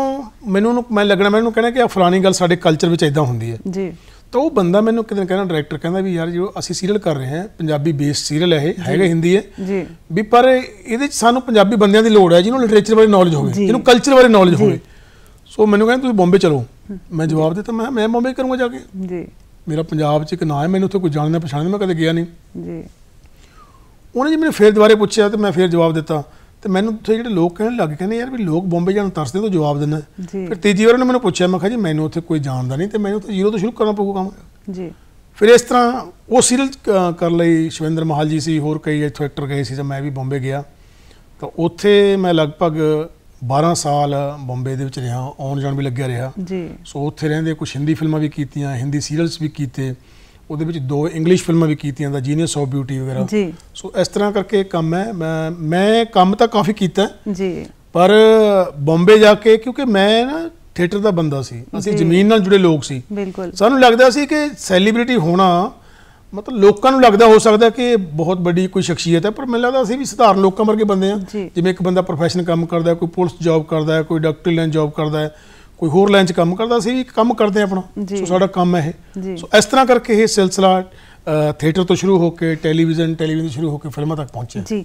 ਮੈਨੂੰ ਮੈਂ ਲੱਗਣਾ ਮੈਨੂੰ ਕਹਿੰਦਾ ਕਿ ਆ ਫਲਾਣੀ ਗੱਲ ਸਾਡੇ ਕਲਚਰ ਵਿੱਚ ਇਦਾਂ ਹੁੰਦੀ ਹੈ ਜੀ ਤਾਂ ਉਹ ਬੰਦਾ ਮੈਨੂੰ ਕਿਤੇ ਕਹਿੰਦਾ ਡਾਇਰੈਕਟਰ ਕਹਿੰਦਾ ਵੀ ਯਾਰ ਜੋ ਅਸੀਂ ਸੀਰੀਅਲ ਕਰ ਰਹੇ ਹਾਂ ਪੰਜਾਬੀ ਬੇਸਡ ਸੀਰੀਅਲ ਹੈ ਇਹ ਹੈਗਾ ਹਿੰਦੀ ਹੈ ਜੀ ਵੀ ਪਰ ਇਹਦੇ ਚ ਸਾਨੂੰ ਪੰਜਾਬੀ ਬੰਦਿਆਂ ਦੀ ਲੋੜ ਹੈ ਜਿਹਨੂੰ ਲਿਟਰੇਚਰ ਬਾਰੇ ਨੌਲੇਜ ਹੋਵੇ ਜਿਹਨੂੰ ਕਲਚਰ ਬਾਰੇ ਨੌਲੇਜ ਹੋਵੇ ਸੋ ਮੈਨੂੰ ਕਹਿੰਦਾ ਤੁਸੀਂ ਬੰਬੇ ਚਲੋ ਮੈਂ ਜਵਾਬ ਦਿੱਤਾ ਮੈਂ ਮੈਂ ਬੰਬੇ ਕਰੂੰਗਾ ਜਾ ਕੇ ਜੀ ਮੇਰਾ ਪੰਜਾਬ ਚ ਇੱਕ ਨਾਂ ਹੈ ਮੈਨੂੰ ਉੱਥੇ ਕੋਈ ਜਾਣਦਾ ਪਛਾਣਦਾ ਮੈਂ ਕਦੇ ਗਿਆ ਨਹੀਂ ਜੀ ਉਹਨੇ ਜੀ ਮੈਨੂੰ ਫੇਰ ਦੁਬਾਰੇ ਪੁੱਛਿਆ ਤੇ ਮੈਂ ਫੇਰ ਜਵਾਬ ਦਿੱਤਾ ਤੇ ਮੈਨੂੰ ਉੱਥੇ ਜਿਹੜੇ ਲੋਕ ਕਹਿਣ ਲੱਗ ਕਹਿੰਦੇ ਯਾਰ ਵੀ ਲੋਕ ਬੰਬੇ ਜਾਣ ਤਰਸਦੇ ਤੋਂ ਜਵਾਬ ਦਿੰਦੇ ਫਿਰ ਤੀਜੀ ਵਾਰ ਉਹਨੇ ਮੈਨੂੰ ਪੁੱਛਿਆ ਮੈਂ ਕਿਹਾ ਜੀ ਮੈਨੂੰ ਉੱਥੇ ਕੋਈ ਜਾਣਦਾ ਨਹੀਂ ਤੇ ਮੈਨੂੰ ਤਾਂ ਜ਼ੀਰੋ ਤੋਂ ਸ਼ੁਰੂ ਕਰਨਾ ਪਊਗਾ ਕੰਮ ਜੀ ਫਿਰ ਇਸ ਤਰ੍ਹਾਂ ਉਹ ਸੀਰੀਅਲ ਕਰ ਲਈ ਸ਼ਵਿੰਦਰ ਮਹਾਲ ਜੀ ਸੀ ਹੋਰ ਕਈ ਇੱਥੋਂ ਐਕਟਰ ਗਏ ਸੀ ਜਦ ਮੈਂ ਵੀ ਬੰਬੇ ਗਿਆ ਤਾਂ ਉੱਥੇ ਮੈਂ ਲਗਭਗ 12 ਸਾਲ ਬੰਬੇ ਦੇ ਵਿੱਚ ਰਿਹਾ ਆਉਣ ਜਾਣ ਵੀ ਲੱਗਿਆ ਰਿਹਾ ਜੀ ਸੋ ਉੱਥੇ ਰਹਿੰਦੇ ਕੁਝ ਹਿੰਦੀ ਫਿਲਮਾਂ ਵੀ ਕੀਤੀਆਂ ਹਿੰਦੀ ਸੀਰੀਅਲਸ ਵੀ ਕੀਤੇ ਉਹਦੇ ਵਿੱਚ ਦੋ ਇੰਗਲਿਸ਼ ਫਿਲਮਾਂ ਵੀ ਕੀਤੀਆਂ ਦਾ ਜੀਨੀਅਸ ਆਫ ਬਿਊਟੀ ਵਗੈਰਾ ਜੀ ਸੋ ਇਸ ਤਰ੍ਹਾਂ ਕਰਕੇ ਕੰਮ ਹੈ ਮੈਂ ਮੈਂ ਕੰਮ ਤਾਂ ਕਾਫੀ ਕੀਤਾ ਜੀ ਪਰ ਬੰਬੇ ਜਾ ਕੇ ਕਿਉਂਕਿ ਮੈਂ ਨਾ ਥੀਏਟਰ ਦਾ ਬੰਦਾ ਸੀ ਅਸੀਂ ਜ਼ਮੀਨ ਨਾਲ ਜੁੜੇ ਲੋਕ ਸੀ ਬਿਲਕੁਲ ਸਾਨੂੰ ਲੱਗਦਾ ਸੀ ਕਿ ਸੈਲੀਬ੍ਰਿਟੀ ਹੋਣਾ ਮਤਲਬ ਲੋਕਾਂ ਨੂੰ ਲੱਗਦਾ ਹੋ ਸਕਦਾ ਕਿ ਬਹੁਤ ਵੱਡੀ ਕੋਈ ਸ਼ਖਸੀਅਤ ਹੈ ਪਰ ਮੈਨੂੰ ਲੱਗਦਾ ਅਸੀਂ ਵੀ ਸਧਾਰਨ ਲੋਕਾਂ ਵਰਗੇ ਬੰਦੇ ਆ ਜਿਵੇਂ ਇੱਕ ਬੰਦਾ ਪ੍ਰੋਫੈਸ਼ਨ ਕੰਮ ਕਰਦਾ ਕੋਈ ਪੁਲਿਸ ਜੌਬ ਕਰਦਾ ਕੋਈ ਡਾਕਟਰ ਲਾਈਨ ਜੌਬ ਕਰਦਾ ਹੈ ਕੋਈ ਹੋਰ ਲਾਈਨ 'ਚ ਕੰਮ ਕਰਦਾ ਸੀ ਇੱਕ ਕੰਮ ਕਰਦੇ ਆਪਣਾ ਸੋ ਸਾਡਾ ਕੰਮ ਹੈ ਇਹ ਸੋ ਇਸ ਤਰ੍ਹਾਂ ਕਰਕੇ ਇਹ ਸਿਲਸਿਲਾ ਥੀਏਟਰ ਤੋਂ ਸ਼ੁਰੂ ਹੋ ਕੇ ਟੈਲੀਵਿਜ਼ਨ ਟੈਲੀਵਿਜ਼ਨ ਸ਼ੁਰੂ ਹੋ ਕੇ ਫਿਲਮਾਂ ਤੱਕ ਪਹੁੰਚਿਆ ਜੀ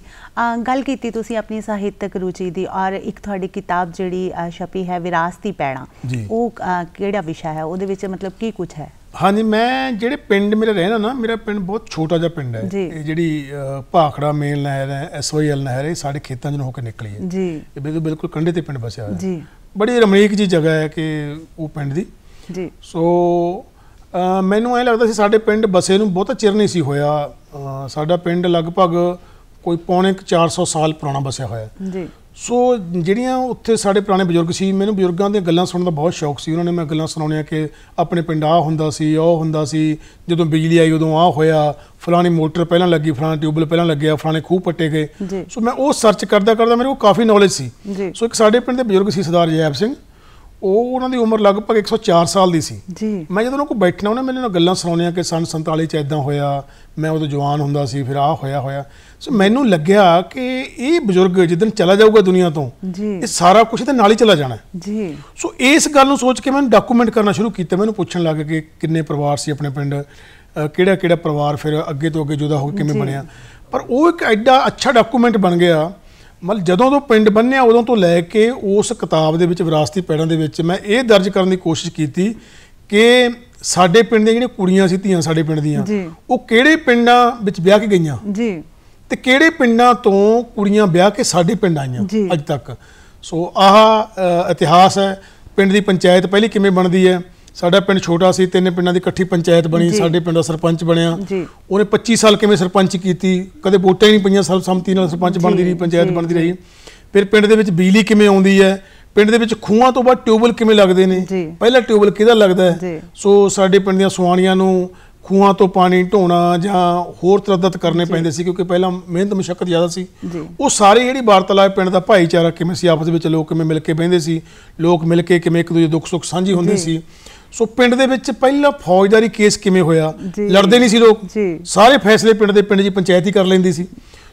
ਗੱਲ ਕੀਤੀ ਤੁਸੀਂ ਆਪਣੀ ਸਾਹਿਤਕ ਰੁਚੀ ਦੀ ਔਰ ਇੱਕ ਤੁਹਾਡੀ ਕਿਤਾਬ ਜਿਹੜੀ ਛਪੀ ਹੈ ਵਿਰਾਸਤੀ ਪੈਣਾ ਉਹ ਕਿਹੜਾ ਵਿਸ਼ਾ ਹੈ ਉਹਦੇ ਵਿੱਚ ਮਤਲਬ ਕੀ ਕੁਝ ਹੈ ਹਾਂਜੀ ਮੈਂ ਜਿਹੜੇ ਪਿੰਡ ਮੇਰੇ ਰਹਿਣਾ ਨਾ ਮੇਰਾ ਪਿੰਡ ਬਹੁਤ ਛੋਟਾ ਜਿਹਾ ਪਿੰਡ ਹੈ ਇਹ ਜਿਹੜੀ ਭਾਖੜਾ ਮੇਲ ਨਹਿਰ ਹੈ ਐਸਓਐਲ ਨਹਿਰ ਇਹ ਸਾਡੇ ਖੇਤਾਂ 'ਚ ਹੋ ਕੇ ਨਿਕਲੀ ਹੈ ਜੀ ਇਹ ਬਿਲਕੁਲ ਕੰਢੇ ਤੇ ਪਿੰਡ ਬਸਿਆ ਹੋਇਆ ਜੀ ਬੜੀ ਰਮਣੀਕ ਜੀ ਜਗ੍ਹਾ ਹੈ ਕਿ ਉਹ ਪਿੰਡ ਦੀ ਜੀ ਸੋ ਮੈਨੂੰ ਐ ਲੱਗਦਾ ਸੀ ਸਾਡੇ ਪਿੰਡ ਬਸੇ ਨੂੰ ਬਹੁਤ ਚਿਰ ਨਹੀਂ ਸੀ ਹੋਇਆ ਸਾਡਾ ਪਿੰਡ ਲਗਭਗ ਕੋਈ ਪੌਣੇ 400 ਸਾਲ ਪੁਰਾਣਾ ਬਸਿਆ ਹੋਇਆ ਜੀ ਸੋ ਜਿਹੜੀਆਂ ਉੱਥੇ ਸਾਡੇ ਪੁਰਾਣੇ ਬਜ਼ੁਰਗ ਸੀ ਮੈਨੂੰ ਬਜ਼ੁਰਗਾਂ ਦੀਆਂ ਗੱਲਾਂ ਸੁਣਨ ਦਾ ਬਹੁਤ ਸ਼ੌਕ ਸੀ ਉਹਨਾਂ ਨੇ ਮੈਂ ਗੱਲਾਂ ਸੁਣਾਉਣੀਆਂ ਕਿ ਆਪਣੇ ਪਿੰਡ ਆ ਹੁੰਦਾ ਸੀ ਉਹ ਹੁੰਦਾ ਸੀ ਜਦੋਂ ਬਿਜਲੀ ਆਈ ਉਦੋਂ ਆ ਹੋਇਆ ਫਲਾਣੀ ਮੋਟਰ ਪਹਿਲਾਂ ਲੱਗੀ ਫਲਾਣਾ ਟਿਊਬਲ ਪਹਿਲਾਂ ਲੱਗਿਆ ਫਲਾਣੇ ਖੂਹ ਪੱਟੇ ਗਏ ਸੋ ਮੈਂ ਉਹ ਸਰਚ ਕਰਦਾ ਕਰਦਾ ਮੇਰੇ ਕੋਲ ਕਾਫੀ ਨੌਲੇਜ ਸੀ ਸੋ ਇੱਕ ਸਾਡੇ ਪਿੰਡ ਦੇ ਬਜ਼ੁਰਗ ਸੀ ਸਰਦਾਰ ਜੈਬ ਸਿੰਘ ਉਹ ਉਹਨਾਂ ਦੀ ਉਮਰ ਲਗਭਗ 104 ਸਾਲ ਦੀ ਸੀ ਜੀ ਮੈਂ ਜਦੋਂ ਉਹਨਾਂ ਕੋ ਬੈਠਣਾ ਉਹਨੇ ਮੈਨੂੰ ਗੱਲਾਂ ਸੁਣਾਉਣੀਆਂ ਕਿ ਸਨ 47 ਚ ਐਦਾਂ ਹੋਇਆ ਮੈਂ ਉਦੋਂ ਜਵਾਨ ਹੁੰਦਾ ਸੀ ਫਿਰ ਆ ਹੋਇਆ ਹੋਇਆ ਸੋ ਮੈਨੂੰ ਲੱਗਿਆ ਕਿ ਇਹ ਬਜ਼ੁਰਗ ਜਿੱਦਨ ਚਲਾ ਜਾਊਗਾ ਦੁਨੀਆ ਤੋਂ ਇਹ ਸਾਰਾ ਕੁਝ ਤੇ ਨਾਲ ਹੀ ਚਲਾ ਜਾਣਾ ਜੀ ਸੋ ਇਸ ਗੱਲ ਨੂੰ ਸੋਚ ਕੇ ਮੈਂ ਡਾਕੂਮੈਂਟ ਕਰਨਾ ਸ਼ੁਰੂ ਕੀਤਾ ਮੈਨੂੰ ਪੁੱਛਣ ਲੱਗ ਗਏ ਕਿ ਕਿੰਨੇ ਪਰਿਵਾਰ ਸੀ ਆਪਣੇ ਪਿੰਡ ਕਿਹੜਾ ਕਿਹੜਾ ਪਰਿਵਾਰ ਫਿਰ ਅੱਗੇ ਤੋਂ ਅੱਗੇ ਜੁਦਾ ਹੋ ਕੇ ਕਿਵੇਂ ਬਣਿਆ ਪਰ ਉਹ ਇੱਕ ਐਡਾ ਅੱਛਾ ਡਾਕੂਮੈਂਟ ਬਣ ਗਿਆ ਮਤਲਬ ਜਦੋਂ ਤੋਂ ਪਿੰਡ ਬੰਨਿਆ ਉਦੋਂ ਤੋਂ ਲੈ ਕੇ ਉਸ ਕਿਤਾਬ ਦੇ ਵਿੱਚ ਵਿਰਾਸਤੀ ਪੈੜਾਂ ਦੇ ਵਿੱਚ ਮੈਂ ਇਹ ਦਰਜ ਕਰਨ ਦੀ ਕੋਸ਼ਿਸ਼ ਕੀਤੀ ਕਿ ਸਾਡੇ ਪਿੰਡ ਦੀਆਂ ਜਿਹੜੀਆਂ ਕੁੜੀਆਂ ਸੀ ਧੀਆਂ ਸਾਡੇ ਪਿੰਡ ਦੀਆਂ ਉਹ ਕਿਹੜੇ ਪਿੰਡਾਂ ਵਿੱਚ ਵਿਆਹ ਕੇ ਗਈਆਂ ਜੀ ਤੇ ਕਿਹੜੇ ਪਿੰਡਾਂ ਤੋਂ ਕੁੜੀਆਂ ਵਿਆਹ ਕੇ ਸਾਡੇ ਪਿੰਡ ਆਈਆਂ ਅੱਜ ਤੱਕ ਸੋ ਆਹ ਇਤਿਹਾਸ ਹੈ ਪਿੰਡ ਦੀ ਪੰਚਾਇਤ ਪਹਿਲੀ ਕਿਵੇਂ ਬਣਦੀ ਹੈ ਸਾਡਾ ਪਿੰਡ ਛੋਟਾ ਸੀ ਤਿੰਨ ਪਿੰਡਾਂ ਦੀ ਇਕੱਠੀ ਪੰਚਾਇਤ ਬਣੀ ਸਾਡੇ ਪਿੰਡ ਦਾ ਸਰਪੰਚ ਬਣਿਆ ਉਹਨੇ 25 ਸਾਲ ਕਿਵੇਂ ਸਰਪੰਚ ਕੀਤੀ ਕਦੇ ਵੋਟਾਂ ਹੀ ਨਹੀਂ ਪਈਆਂ ਸਭ ਸੰਮਤੀ ਨਾਲ ਸਰਪੰਚ ਬਣਦੀ ਰਹੀ ਪੰਚਾਇਤ ਬਣਦੀ ਰਹੀ ਫਿਰ ਪਿੰਡ ਦੇ ਵਿੱਚ ਬਿਜਲੀ ਕਿਵੇਂ ਆਉਂਦੀ ਹੈ ਪਿੰਡ ਦੇ ਵਿੱਚ ਖੂਹਾਂ ਤੋਂ ਬਾਅਦ ਟਿਊਬਲ ਕਿਵੇਂ ਲੱਗਦੇ ਨੇ ਪਹਿਲਾ ਟਿਊਬਲ ਕਿਹਦਾ ਲੱਗਦਾ ਹੈ ਸੋ ਸਾਡੇ ਪਿੰਡ ਦੀਆਂ ਸੁਆਣੀਆਂ ਨੂੰ ਖੂਹਾਂ ਤੋਂ ਪਾਣੀ ਢੋਣਾ ਜਾਂ ਹੋਰ ਤਰਦਤ ਕਰਨੇ ਪੈਂਦੇ ਸੀ ਕਿਉਂਕਿ ਪਹਿਲਾਂ ਮਿਹਨਤ ਮੁਸ਼ਕਲ ਜ਼ਿਆਦਾ ਸੀ ਉਹ ਸਾਰੇ ਜਿਹੜੀ ਵਾਰਤਾਲਾਪ ਪਿੰਡ ਦਾ ਭਾਈਚਾਰਾ ਕਿਵੇਂ ਸੀ ਆਪਸ ਵਿੱਚ ਲੋਕ ਕਿਵੇਂ ਮਿਲ ਕੇ ਬਹਿੰਦੇ ਸੀ ਲੋਕ ਮਿਲ ਕੇ ਕਿਵੇਂ ਇੱਕ ਦੂਜੇ ਦੁੱਖ ਸੁੱਖ ਸਾਂਝੀ ਹੁੰਦੇ ਸੀ ਸੋ ਪਿੰਡ ਦੇ ਵਿੱਚ ਪਹਿਲਾ ਫੌਜਦਾਰੀ ਕੇਸ ਕਿਵੇਂ ਹੋਇਆ ਲੜਦੇ ਨਹੀਂ ਸੀ ਲੋਕ ਸਾਰੇ ਫੈਸਲੇ ਪਿੰਡ ਦੇ ਪਿੰਡ ਦੀ ਪੰਚਾਇਤ ਹੀ ਕਰ ਲੈਂਦੀ ਸੀ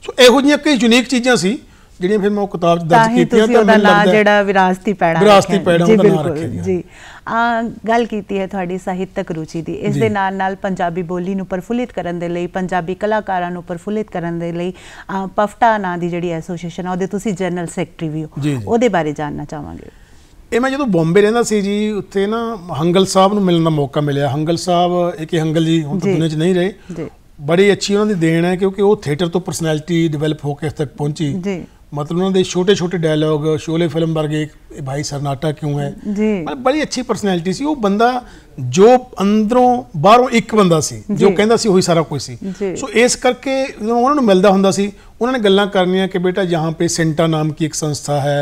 ਸੋ ਇਹੋ ਜਿਹੀਆਂ ਕਈ ਯੂਨੀਕ ਚੀਜ਼ਾਂ ਸੀ ਜਿਹੜੀਆਂ ਫਿਰ ਮੈਂ ਉਹ ਕਿਤਾਬ ਚ ਦਰਜ ਕੀਤੀਆਂ ਤਾਂ ਉਹਦਾ ਨਾਮ ਜਿਹੜਾ ਵਿਰਾਸਤੀ ਪੈੜਾ ਵਿਰਾਸਤੀ ਪੈੜਾ ਉਹਦਾ ਨਾਮ ਰੱਖਿਆ ਜੀ ਆ ਗੱਲ ਕੀਤੀ ਹੈ ਤੁਹਾਡੀ ਸਾਹਿਤਕ ਰੁਚੀ ਦੀ ਇਸ ਦੇ ਨਾਲ ਨਾਲ ਪੰਜਾਬੀ ਬੋਲੀ ਨੂੰ ਪਰਫੁੱਲਿਤ ਕਰਨ ਦੇ ਲਈ ਪੰਜਾਬੀ ਕਲਾਕਾਰਾਂ ਨੂੰ ਪਰਫੁੱਲਿਤ ਕਰਨ ਦੇ ਲਈ ਪਫਟਾ ਨਾਂ ਦੀ ਜਿਹੜੀ ਐਸੋਸੀਏਸ਼ਨ ਆ ਉਹਦੇ ਤੁਸੀਂ ਜਨਰਲ ਸੈਕਟਰੀ ਵੀ ਹੋ ਉਹਦੇ ਬਾਰੇ ਜਾਣਨਾ ਚਾਹਾਂਗੇ ਇਹ ਮੈਂ ਜਦੋਂ ਬੰਬੇ ਰਹਿੰਦਾ ਸੀ ਜੀ ਉੱਥੇ ਨਾ ਹੰਗਲ ਸਾਹਿਬ ਨੂੰ ਮਿਲਣ ਦਾ ਮੌਕਾ ਮਿਲਿਆ ਹੰਗਲ ਸਾਹਿਬ ਇੱਕ ਹੰਗਲ ਜੀ ਹੁਣ ਤਾਂ ਦੁਨੀਆ 'ਚ ਨਹੀਂ ਰਹੇ ਜੀ ਬੜੀ ਅੱਛੀ ਉਹਨਾਂ ਦੀ ਦੇਣ ਹੈ ਕਿਉਂਕਿ ਉਹ ਥੀਏਟਰ ਤੋਂ ਪਰਸਨੈਲਿਟੀ ਡਿਵੈਲਪ ਹੋ ਕੇ ਇਸ ਤੱਕ ਪਹੁੰਚੀ ਜੀ ਮਤਲਬ ਉਹਨਾਂ ਦੇ ਛੋਟੇ ਛੋਟੇ ਡਾਇਲੌਗ ਸ਼ੋਲੇ ਫਿਲਮ ਵਰਗੇ ਭਾਈ ਸਰਨਾਟਾ ਕਿਉਂ ਹੈ ਮਤਲਬ ਬੜੀ ਅੱਛੀ ਪਰਸਨੈਲਿਟੀ ਸੀ ਉਹ ਬੰਦਾ ਜੋ ਅੰਦਰੋਂ ਬਾਹਰੋਂ ਇੱਕ ਬੰਦਾ ਸੀ ਜੋ ਕਹਿੰਦਾ ਸੀ ਉਹੀ ਸਾਰਾ ਕੁਝ ਸੀ ਸੋ ਇਸ ਕਰਕੇ ਜਦੋਂ ਉਹਨਾਂ ਨੂੰ ਮਿਲਦਾ ਹੁੰਦਾ ਸੀ ਉਹਨਾਂ ਨੇ ਗੱਲਾਂ ਕਰਨੀਆਂ ਕਿ ਬੇਟਾ यहाँ ਪੇ ਸੈਂਟਾ ਨਾਮ ਕੀ ਇੱਕ ਸੰਸਥਾ ਹੈ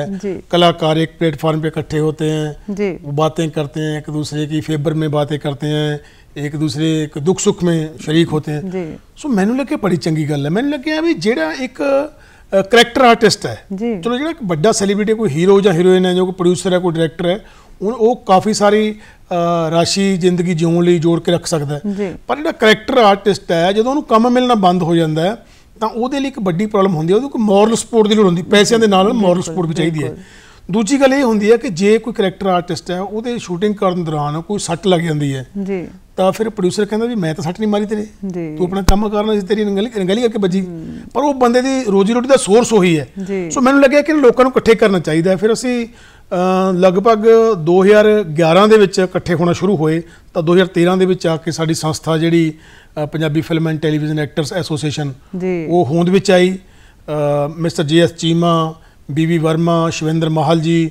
ਕਲਾਕਾਰ ਇੱਕ ਪਲੇਟਫਾਰਮ पे ਇਕੱਠੇ होते हैं ਉਹ ਬਾਤਾਂ ਕਰਦੇ हैं ਇੱਕ ਦੂਸਰੇ ਕੀ ਫੇਵਰ ਮੇ ਬਾਤਾਂ ਕਰਦੇ हैं ਇੱਕ ਦੂਸਰੇ ਇੱਕ ਦੁੱਖ ਸੁੱਖ ਮੇ ਸ਼ਰੀਕ ਹੋਤੇ ਹਨ ਜੀ ਸੋ ਮੈਨੂੰ ਲੱਗੇ ਬੜੀ ਚੰਗੀ ਗੱਲ ਹੈ ਮੈਨੂੰ ਲੱਗਿਆ ਵੀ ਜਿਹੜਾ ਇੱਕ ਕਰੈਕਟਰ ਆਰਟਿਸਟ ਹੈ ਚਲੋ ਜਿਹੜਾ ਇੱਕ ਵੱਡਾ ਸੈਲੀਬ੍ਰਿਟੀ ਕੋਈ ਹੀਰੋ ਜਾਂ ਹੀਰੋਇਨ ਹੈ ਜੋ ਕੋ ਪ੍ਰੋਡਿਊਸਰ ਹੈ ਕੋਈ ਡਾਇਰੈਕਟਰ ਹੈ ਉਹ ਉਹ ਕਾਫੀ ਸਾਰੀ ਰਾਸ਼ੀ ਜ਼ਿੰਦਗੀ ਜਿਉਣ ਲਈ ਜੋੜ ਕੇ ਰੱਖ ਸਕਦਾ ਪਰ ਜਿਹੜਾ ਕਰੈਕਟਰ ਆਰਟਿਸਟ ਹੈ ਜਦੋਂ ਉਹਨੂੰ ਕੰਮ ਮਿਲਣਾ ਬੰਦ ਹੋ ਜਾਂਦਾ ਹੈ ਤਾਂ ਉਹਦੇ ਲਈ ਇੱਕ ਵੱਡੀ ਪ੍ਰੋਬਲਮ ਹੁੰਦੀ ਹੈ ਉਹਦੇ ਕੋਈ ਮੋਰਲ ਸਪੋਰਟ ਦੀ ਲੋੜ ਹੁੰਦੀ ਪੈਸਿਆਂ ਦੇ ਨਾਲ ਮੋਰਲ ਸਪੋਰਟ ਵੀ ਚਾਹੀਦੀ ਹੈ ਦੂਜੀ ਗੱਲ ਇਹ ਹੁੰਦੀ ਹੈ ਕਿ ਜੇ ਕੋਈ ਕੈਰੈਕਟਰ ਆਰਟਿਸਟ ਹੈ ਉਹਦੇ ਸ਼ੂਟਿੰਗ ਕਰਨ ਦੌਰਾਨ ਕੋਈ ਸੱਟ ਲੱਗ ਜਾਂਦੀ ਹੈ ਜੀ ਤਾਂ ਫਿਰ ਪ੍ਰੋਡਿਊਸਰ ਕਹਿੰਦਾ ਵੀ ਮੈਂ ਤਾਂ ਸੱਟ ਨਹੀਂ ਮਾਰੀ ਤੇਰੇ ਤੂੰ ਆਪਣਾ ਕੰਮ ਕਰਨਾ ਸੀ ਤੇਰੀ ਰੰਗਲੀ ਰੰਗਲੀ ਕਰਕੇ ਬੱਜੀ ਪਰ ਉਹ ਬੰਦੇ ਦੀ ਰੋਜੀ ਰੋਟੀ ਦਾ ਸੋਰਸ ਉਹੀ ਹੈ ਸੋ ਮੈਨੂੰ ਲੱਗਿਆ ਕਿ ਲੋਕਾਂ ਨੂੰ ਇਕੱਠੇ ਕਰਨਾ ਚਾਹੀਦਾ ਹੈ ਫਿਰ ਅਸੀਂ ਲਗਭਗ 2011 ਦੇ ਵਿੱਚ ਇਕੱਠੇ ਹੋਣਾ ਸ਼ੁਰੂ ਹੋਏ ਤਾਂ 2013 ਦੇ ਵਿੱਚ ਆ ਕੇ ਸਾਡੀ ਸੰਸਥਾ ਜਿਹੜੀ Punjabi film and television actors association ਉਹ ਹੋਂਦ ਵਿੱਚ ਆਈ mister G S Cheema Bibi Verma Shavinder ਮਾਹਲ ਜੀ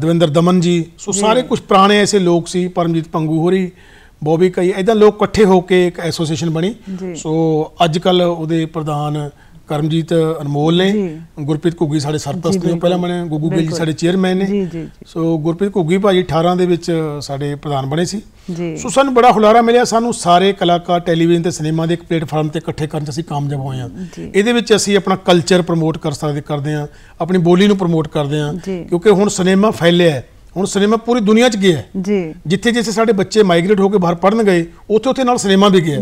ਦਵਿੰਦਰ ਦਮਨ ਜੀ ਸੋ ਸਾਰੇ ਕੁਝ ਪੁਰਾਣੇ ਐਸੇ ਲੋਕ ਸੀ ਪਰਮਜੀਤ ਪੰਗੂ ਹੋਰੀ ਬੋਬੀ ਕਈ ਐਦਾਂ ਲੋਕ ਇਕੱਠੇ ਹੋ ਕੇ ਇੱਕ ਐਸੋਸੀਏਸ਼ਨ ਬਣੀ ਸੋ ਅੱਜ ਕੱਲ ਉਹਦੇ ਪ੍ਰਧਾਨ ਕਰਮਜੀਤ ਅਨਮੋਲ ਨੇ ਗੁਰਪ੍ਰੀਤ ਘੁੱਗੀ ਸਾਡੇ ਸਰਪ੍ਰਸਤ ਨੇ ਪਹਿਲਾਂ ਬਣੇ ਗੁੱਗੂ ਗਿੱਲ ਜੀ ਸਾਡੇ ਚੇਅਰਮੈਨ ਨੇ ਸੋ ਗੁਰਪ੍ਰੀਤ ਘੁੱਗੀ ਭਾਜੀ 18 ਦੇ ਵਿੱਚ ਸਾਡੇ ਪ੍ਰਧਾਨ ਬਣੇ ਸੀ ਸੋ ਸਾਨੂੰ ਬੜਾ ਹੁਲਾਰਾ ਮਿਲਿਆ ਸਾਨੂੰ ਸਾਰੇ ਕਲਾਕਾਰ ਟੈਲੀਵਿਜ਼ਨ ਤੇ ਸਿਨੇਮਾ ਦੇ ਇੱਕ ਪਲੇਟਫਾਰਮ ਤੇ ਇਕੱਠੇ ਕਰਨ 'ਚ ਅਸੀਂ ਕਾਮਯਾਬ ਹੋਏ ਹਾਂ ਇਹਦੇ ਵਿੱਚ ਅਸੀਂ ਆਪਣਾ ਕਲਚਰ ਪ੍ਰਮੋਟ ਕਰ ਸਕਦੇ ਕਰਦੇ ਹਾਂ ਆਪਣੀ ਬੋਲੀ ਨੂੰ ਪ੍ਰਮੋਟ ਕਰਦੇ ਹਾਂ ਕਿਉਂਕਿ ਹੁਣ ਸਿਨੇਮਾ ਫੈਲਿਆ ਹੈ ਹੁਣ ਸਿਨੇਮਾ ਪੂਰੀ ਦੁਨੀਆ 'ਚ ਗਿਆ ਜੀ ਜਿੱਥੇ ਜਿੱਥੇ ਸਾਡੇ ਬੱਚੇ ਮਾਈਗ੍ਰੇਟ ਹੋ ਕੇ ਬਾਹਰ ਪੜਨ ਗਏ ਉੱਥੇ ਉੱਥੇ ਨਾਲ ਸਿਨੇਮਾ ਵੀ ਗਿਆ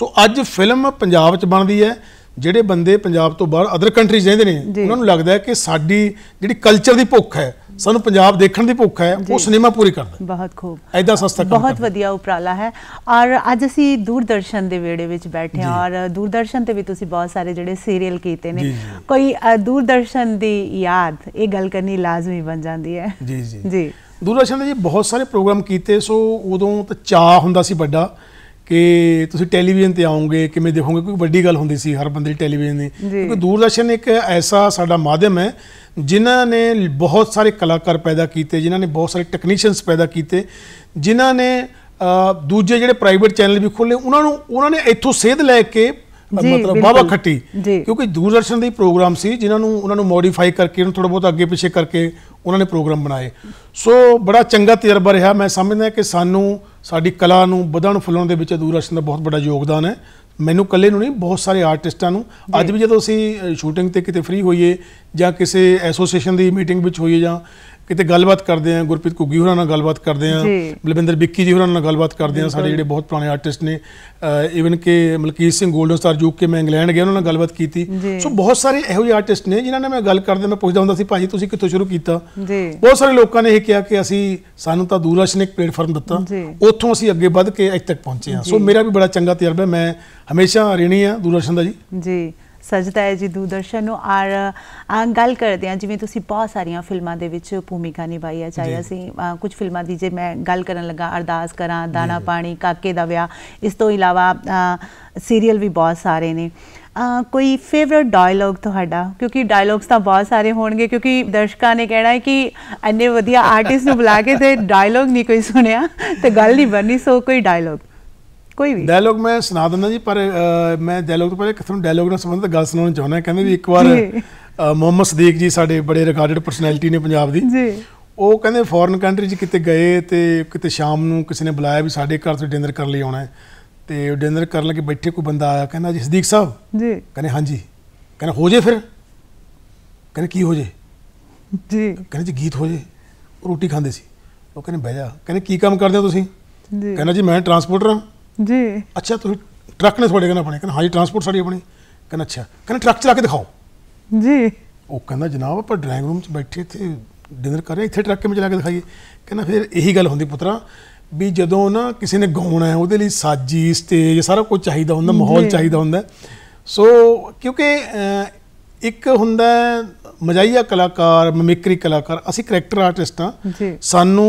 ਸੋ ਅੱਜ ਫਿਲਮ ਪੰਜਾਬ 'ਚ ਬਣਦੀ ਹੈ ਜਿਹੜੇ ਬੰਦੇ ਪੰਜਾਬ ਤੋਂ ਬਾਹਰ ਅਦਰ ਕੰਟਰੀਜ਼ ਰਹਿੰਦੇ ਨੇ ਉਹਨਾਂ ਨੂੰ ਲੱਗਦਾ ਹੈ ਕਿ ਸਾਡੀ ਜਿਹੜੀ ਕਲਚਰ ਦੀ ਭੁੱਖ ਹੈ ਸਾਨੂੰ ਪੰਜਾਬ ਦੇਖਣ ਦੀ ਭੁੱਖ ਹੈ ਉਹ ਸਿਨੇਮਾ ਪੂਰੀ ਕਰਦਾ ਬਹੁਤ ਖੂਬ ਐਦਾਂ ਸਸਤਾ ਬਹੁਤ ਵਧੀਆ ਉਪਰਾਲਾ ਹੈ ਔਰ ਅੱਜ ਅਸੀਂ ਦੂਰਦਰਸ਼ਨ ਦੇ ਵੇੜੇ ਵਿੱਚ ਬੈਠੇ ਔਰ ਦੂਰਦਰਸ਼ਨ ਤੇ ਵੀ ਤੁਸੀਂ ਬਹੁਤ ਸਾਰੇ ਜਿਹੜੇ ਸੀਰੀਅਲ ਕੀਤੇ ਨੇ ਕੋਈ ਦੂਰਦਰਸ਼ਨ ਦੀ ਯਾਦ ਇਹ ਗੱਲ ਕਰਨੀ ਲਾਜ਼ਮੀ ਬਣ ਜਾਂਦੀ ਹੈ ਜੀ ਜੀ ਜੀ ਦੂਰਦਰਸ਼ਨ ਦੇ ਜੀ ਬਹੁਤ ਸਾਰੇ ਪ੍ਰੋਗਰਾਮ ਕੀਤੇ ਸੋ ਉਦੋਂ ਤਾਂ ਚਾਹ ਹੁੰਦਾ ਸੀ ਵੱਡਾ ਕਿ ਤੁਸੀਂ ਟੈਲੀਵਿਜ਼ਨ ਤੇ ਆਉਂਗੇ ਕਿਵੇਂ ਦੇਖੋਗੇ ਕੋਈ ਵੱਡੀ ਗੱਲ ਹੁੰਦੀ ਸੀ ਹਰ ਬੰਦੇ ਦੀ ਟੈਲੀਵਿਜ਼ਨ ਦੀ ਕਿਉਂਕਿ ਦੂਰਦਰਸ਼ਨ ਇੱਕ ਐਸਾ ਸਾਡਾ ਮਾਧਿਅਮ ਹੈ ਜਿਨ੍ਹਾਂ ਨੇ ਬਹੁਤ ਸਾਰੇ ਕਲਾਕਾਰ ਪੈਦਾ ਕੀਤੇ ਜਿਨ੍ਹਾਂ ਨੇ ਬਹੁਤ ਸਾਰੇ ਟੈਕਨੀਸ਼ੀਅਨਸ ਪੈਦਾ ਕੀਤੇ ਜਿਨ੍ਹਾਂ ਨੇ ਦੂਜੇ ਜਿਹੜੇ ਪ੍ਰਾਈਵੇਟ ਚੈਨਲ ਵੀ ਖੋਲੇ ਉਹਨਾਂ ਨੂੰ ਉਹਨਾਂ ਨੇ ਇੱਥੋਂ ਸੇਧ ਲੈ ਕੇ ਮਤਲਬ ਬਾਬਾ ਖੱਟੀ ਕਿਉਂਕਿ ਦੂਰਦਰਸ਼ਨ ਦੇ ਪ੍ਰੋਗਰਾਮ ਸੀ ਜਿਨ੍ਹਾਂ ਨੂੰ ਉਹਨਾਂ ਨੂੰ ਮੋਡੀਫਾਈ ਕਰਕੇ ਉਹਨੂੰ ਥੋੜਾ ਬਹੁਤ ਅੱਗੇ ਪਿੱਛੇ ਕਰਕੇ ਉਹਨਾਂ ਨੇ ਪ੍ਰੋਗਰਾਮ ਬਣਾਏ ਸੋ ਬੜਾ ਚੰਗਾ ਤਜਰਬਾ ਰਿਹਾ ਮੈਂ ਸਮਝਦਾ ਕਿ ਸਾਨੂੰ ਸਾਡੀ ਕਲਾ ਨੂੰ ਵਧਣ ਫੁੱਲਣ ਦੇ ਵਿੱਚ ਦੂਰਦਰਸ਼ਨ ਦਾ ਬਹੁਤ ਵੱਡਾ ਯੋਗਦਾਨ ਹੈ ਮੈਨੂੰ ਕੱਲੇ ਨੂੰ ਨਹੀਂ ਬਹੁਤ ਸਾਰੇ ਆਰਟਿਸਟਾਂ ਨੂੰ ਅੱਜ ਵੀ ਜਦੋਂ ਅਸੀਂ ਸ਼ੂਟਿੰਗ ਤੇ ਕਿਤੇ ਫ੍ਰੀ ਹੋਈਏ ਜਾਂ ਕਿਸੇ ਐਸੋਸੀਏਸ਼ਨ ਦੀ ਮੀਟਿੰਗ ਵਿੱਚ ਹੋਈਏ ਜਾਂ ਕਿਤੇ ਗੱਲਬਾਤ ਕਰਦੇ ਆ ਗੁਰਪ੍ਰੀਤ ਘੁੱਗੀ ਹੋਰਾਂ ਨਾਲ ਗੱਲਬਾਤ ਕਰਦੇ ਆ ਬਲਵਿੰਦਰ ਬਿੱਕੀ ਜੀ ਹੋਰਾਂ ਨਾਲ ਗੱਲਬਾਤ ਕਰਦੇ ਆ ਸਾਡੇ ਜਿਹੜੇ ਬਹੁਤ ਪੁਰਾਣੇ ਆਰਟਿਸਟ ਨੇ ਇਵਨ ਕਿ ਮਲਕੀਤ ਸਿੰਘ ਗੋਲਡਨ ਸਟਾਰ ਜੂਕ ਕੇ ਮੈਂ ਇੰਗਲੈਂਡ ਗਿਆ ਉਹਨਾਂ ਨਾਲ ਗੱਲਬਾਤ ਕੀਤੀ ਸੋ ਬਹੁਤ ਸਾਰੇ ਇਹੋ ਜਿਹੇ ਆਰਟਿਸਟ ਨੇ ਜਿਨ੍ਹਾਂ ਨਾਲ ਮੈਂ ਗੱਲ ਕਰਦੇ ਮੈਂ ਪੁੱਛਦਾ ਹੁੰਦਾ ਸੀ ਭਾਜੀ ਤੁਸੀਂ ਕਿੱਥੋਂ ਸ਼ੁਰੂ ਕੀਤਾ ਬਹੁਤ ਸਾਰੇ ਲੋਕਾਂ ਨੇ ਇਹ ਕਿਹਾ ਕਿ ਅਸੀਂ ਸਾਨੂੰ ਤਾਂ ਦੂਰਦਰਸ਼ਨ ਇੱਕ ਪਲੇਟਫਾਰਮ ਦਿੱਤਾ ਉੱਥੋਂ ਅਸੀਂ ਅੱਗੇ ਵੱਧ ਕੇ ਇੱਥੇ ਤੱਕ ਪਹੁੰਚੇ ਹਾਂ ਸੋ ਮੇਰਾ ਵੀ ਬੜਾ ਚੰਗਾ ਤਜਰਬਾ ਮੈਂ ਹਮੇਸ਼ਾ ਰਿਣੀ ਆ ਦੂਰਦਰਸ਼ਨ ਦਾ ਜੀ ਜੀ ਸਜਦਾ ਹੈ ਜੀ ਦੂਦਰਸ਼ਨ ਨੂੰ ਔਰ ਆ ਗੱਲ ਕਰਦੇ ਆ ਜਿਵੇਂ ਤੁਸੀਂ ਬਹੁਤ ਸਾਰੀਆਂ ਫਿਲਮਾਂ ਦੇ ਵਿੱਚ ਭੂਮਿਕਾ ਨਿਭਾਈ ਹੈ ਚਾਹੇ ਅਸੀਂ ਕੁਝ ਫਿਲਮਾਂ ਦੀ ਜੇ ਮੈਂ ਗੱਲ ਕਰਨ ਲੱਗਾ ਅਰਦਾਸ ਕਰਾਂ ਦਾਣਾ ਪਾਣੀ ਕਾਕੇ ਦਾ ਵਿਆਹ ਇਸ ਤੋਂ ਇਲਾਵਾ ਸੀਰੀਅਲ ਵੀ ਬਹੁਤ ਸਾਰੇ ਨੇ ਕੋਈ ਫੇਵਰਿਟ ਡਾਇਲੌਗ ਤੁਹਾਡਾ ਕਿਉਂਕਿ ਡਾਇਲੌਗਸ ਤਾਂ ਬਹੁਤ ਸਾਰੇ ਹੋਣਗੇ ਕਿਉਂਕਿ ਦਰਸ਼ਕਾਂ ਨੇ ਕਹਿਣਾ ਹੈ ਕਿ ਐਨੇ ਵਧੀਆ ਆਰਟਿਸਟ ਨੂੰ ਬੁਲਾ ਕੇ ਤੇ ਡਾਇਲੌਗ ਨਹੀਂ ਕੋਈ ਸੁਣਿਆ ਤੇ ਗੱਲ ਨਹੀਂ ਬਣੀ ਸੋ ਕੋਈ ਡਾਇਲੌਗ ਕੋਈ ਵੀ ਡਾਇਲੌਗ ਮੈਂ ਸੁਣਾ ਦਿੰਦਾ ਜੀ ਪਰ ਮੈਂ ਡਾਇਲੌਗ ਤੋਂ ਪਹਿਲੇ ਤੁਹਾਨੂੰ ਡਾਇਲੌਗ ਨਾਲ ਸੰਬੰਧਿਤ ਗੱਲ ਸੁਣਾਉਣਾ ਚਾਹੁੰਦਾ ਕਹਿੰਦੇ ਵੀ ਇੱਕ ਵਾਰ ਮੁਹੰਮਦ ਸਦੀਕ ਜੀ ਸਾਡੇ ਬੜੇ ਰਿਕਾਰਡਡ ਪਰਸਨੈਲਿਟੀ ਨੇ ਪੰਜਾਬ ਦੀ ਜੀ ਉਹ ਕਹਿੰਦੇ ਫੋਰਨ ਕੰਟਰੀ 'ਚ ਕਿਤੇ ਗਏ ਤੇ ਕਿਤੇ ਸ਼ਾਮ ਨੂੰ ਕਿਸੇ ਨੇ ਬੁਲਾਇਆ ਵੀ ਸਾਡੇ ਘਰ ਤੋਂ ਡਿਨਰ ਕਰਨ ਲਈ ਆਉਣਾ ਹੈ ਤੇ ਡਿਨਰ ਕਰਨ ਲੱਗੇ ਬੈਠੇ ਕੋਈ ਬੰਦਾ ਆਇਆ ਕਹਿੰਦਾ ਜੀ ਸਦੀਕ ਸਾਹਿਬ ਜੀ ਕਹਿੰਦੇ ਹਾਂਜੀ ਕਹਿੰਦਾ ਹੋ ਜੇ ਫਿਰ ਕਹਿੰਦੇ ਕੀ ਹੋ ਜੇ ਜੀ ਕਹਿੰਦੇ ਜੀ ਗੀਤ ਹੋ ਜੇ ਰੋਟੀ ਖਾਂਦੇ ਸੀ ਉਹ ਕਹਿੰਦੇ ਬਹਿ ਜਾ ਕਹਿੰਦੇ ਕੀ ਕੰਮ ਕਰਦੇ ਹੋ ਤੁਸੀਂ ਜੀ ਕਹਿੰਦਾ ਜੀ ਮੈਂ ਟਰਾਂਸਪੋਰਟਰ ਹਾਂ ਜੀ ਅੱਛਾ ਤੁਸੀਂ ਟਰੱਕ ਨੇ ਤੁਹਾਡੇ ਕਹਿੰਦਾ ਆਪਣੇ ਕਹਿੰਦਾ ਹਾਂਜੀ ਟਰਾਂਸਪੋਰਟ ਸਾਡੀ ਆਪਣੀ ਕਹਿੰਦਾ ਅੱਛਾ ਕਹਿੰਦਾ ਟਰੱਕ ਚਲਾ ਕੇ ਦਿਖਾਓ ਜੀ ਉਹ ਕਹਿੰਦਾ ਜਨਾਬ ਆਪਾਂ ਡਰਾਇੰਗ ਰੂਮ 'ਚ ਬੈਠੇ ਇੱਥੇ ਡਿਨਰ ਕਰ ਰਹੇ ਇੱਥੇ ਟਰੱਕ ਕਿਵੇਂ ਚਲਾ ਕੇ ਦਿਖਾਈਏ ਕਹਿੰਦਾ ਫਿਰ ਇਹੀ ਗੱਲ ਹੁੰਦੀ ਪੁੱਤਰਾ ਵੀ ਜਦੋਂ ਨਾ ਕਿਸੇ ਨੇ ਗਾਉਣਾ ਹੈ ਉਹਦੇ ਲਈ ਸਾਜੀ ਸਟੇਜ ਸਾਰਾ ਕੁਝ ਚਾਹੀਦਾ ਹੁੰਦਾ ਮਾਹੌਲ ਚਾਹੀਦਾ ਹੁੰਦਾ ਸੋ ਕਿਉਂਕਿ ਇੱਕ ਹੁੰਦਾ ਮਜਾਈਆ ਕਲਾਕਾਰ ਮਮਿਕਰੀ ਕਲਾਕਾਰ ਅਸੀਂ ਕੈਰੈਕਟਰ ਆਰਟਿਸਟ ਹਾਂ ਸਾਨੂੰ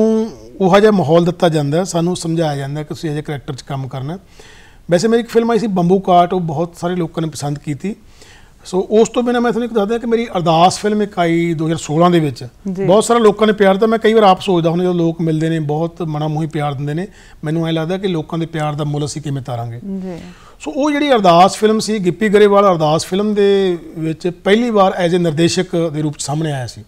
ਉਹ ਹਜੇ ਮਾਹੌਲ ਦਿੱਤਾ ਜਾਂਦਾ ਸਾਨੂੰ ਸਮਝਾਇਆ ਜਾਂਦਾ ਕਿ ਤੁਸੀਂ ਅਜੇ ਕੈਰੈਕਟਰ 'ਚ ਕੰਮ ਕਰਨਾ ਵੈਸੇ ਮੇਰੀ ਇੱਕ ਫਿਲਮ ਆਈ ਸੀ ਬੰਬੂ ਕਾਟ ਉਹ ਬਹੁਤ ਸਾਰੇ ਲੋਕਾਂ ਨੇ ਪਸੰਦ ਕੀਤੀ ਸੋ ਉਸ ਤੋਂ ਬਿਨਾ ਮੈਂ ਤੁਹਾਨੂੰ ਇੱਕ ਦੱਸਦਾ ਕਿ ਮੇਰੀ ਅਰਦਾਸ ਫਿਲਮ ਇੱਕ ਆਈ 2016 ਦੇ ਵਿੱਚ ਬਹੁਤ ਸਾਰੇ ਲੋਕਾਂ ਨੇ ਪਿਆਰ ਦਿੱਤਾ ਮੈਂ ਕਈ ਵਾਰ ਆਪ ਸੋਚਦਾ ਹੁੰਦਾ ਜਦੋਂ ਲੋਕ ਮਿਲਦੇ ਨੇ ਬਹੁਤ ਮਨਾ ਮੋਹੀ ਪਿਆਰ ਦਿੰਦੇ ਨੇ ਮੈਨੂੰ ਐ ਲੱਗਦਾ ਕਿ ਲੋਕਾਂ ਦੇ ਪਿਆਰ ਦਾ ਮੁੱਲ ਅਸੀਂ ਕਿਵੇਂ ਤਾਰਾਂਗੇ ਜੀ ਸੋ ਉਹ ਜਿਹੜੀ ਅਰਦਾਸ ਫਿਲਮ ਸੀ ਗਿੱਪੀ ਗਰੇਵਾਲ ਅਰਦਾਸ ਫਿਲਮ ਦੇ ਵਿੱਚ ਪਹਿਲੀ ਵਾਰ ਐਜ਼ ਅ ਨਿਰਦੇਸ਼ਕ ਦੇ ਰੂਪ 'ਚ ਸਾਹਮਣੇ ਆਇਆ ਸੀ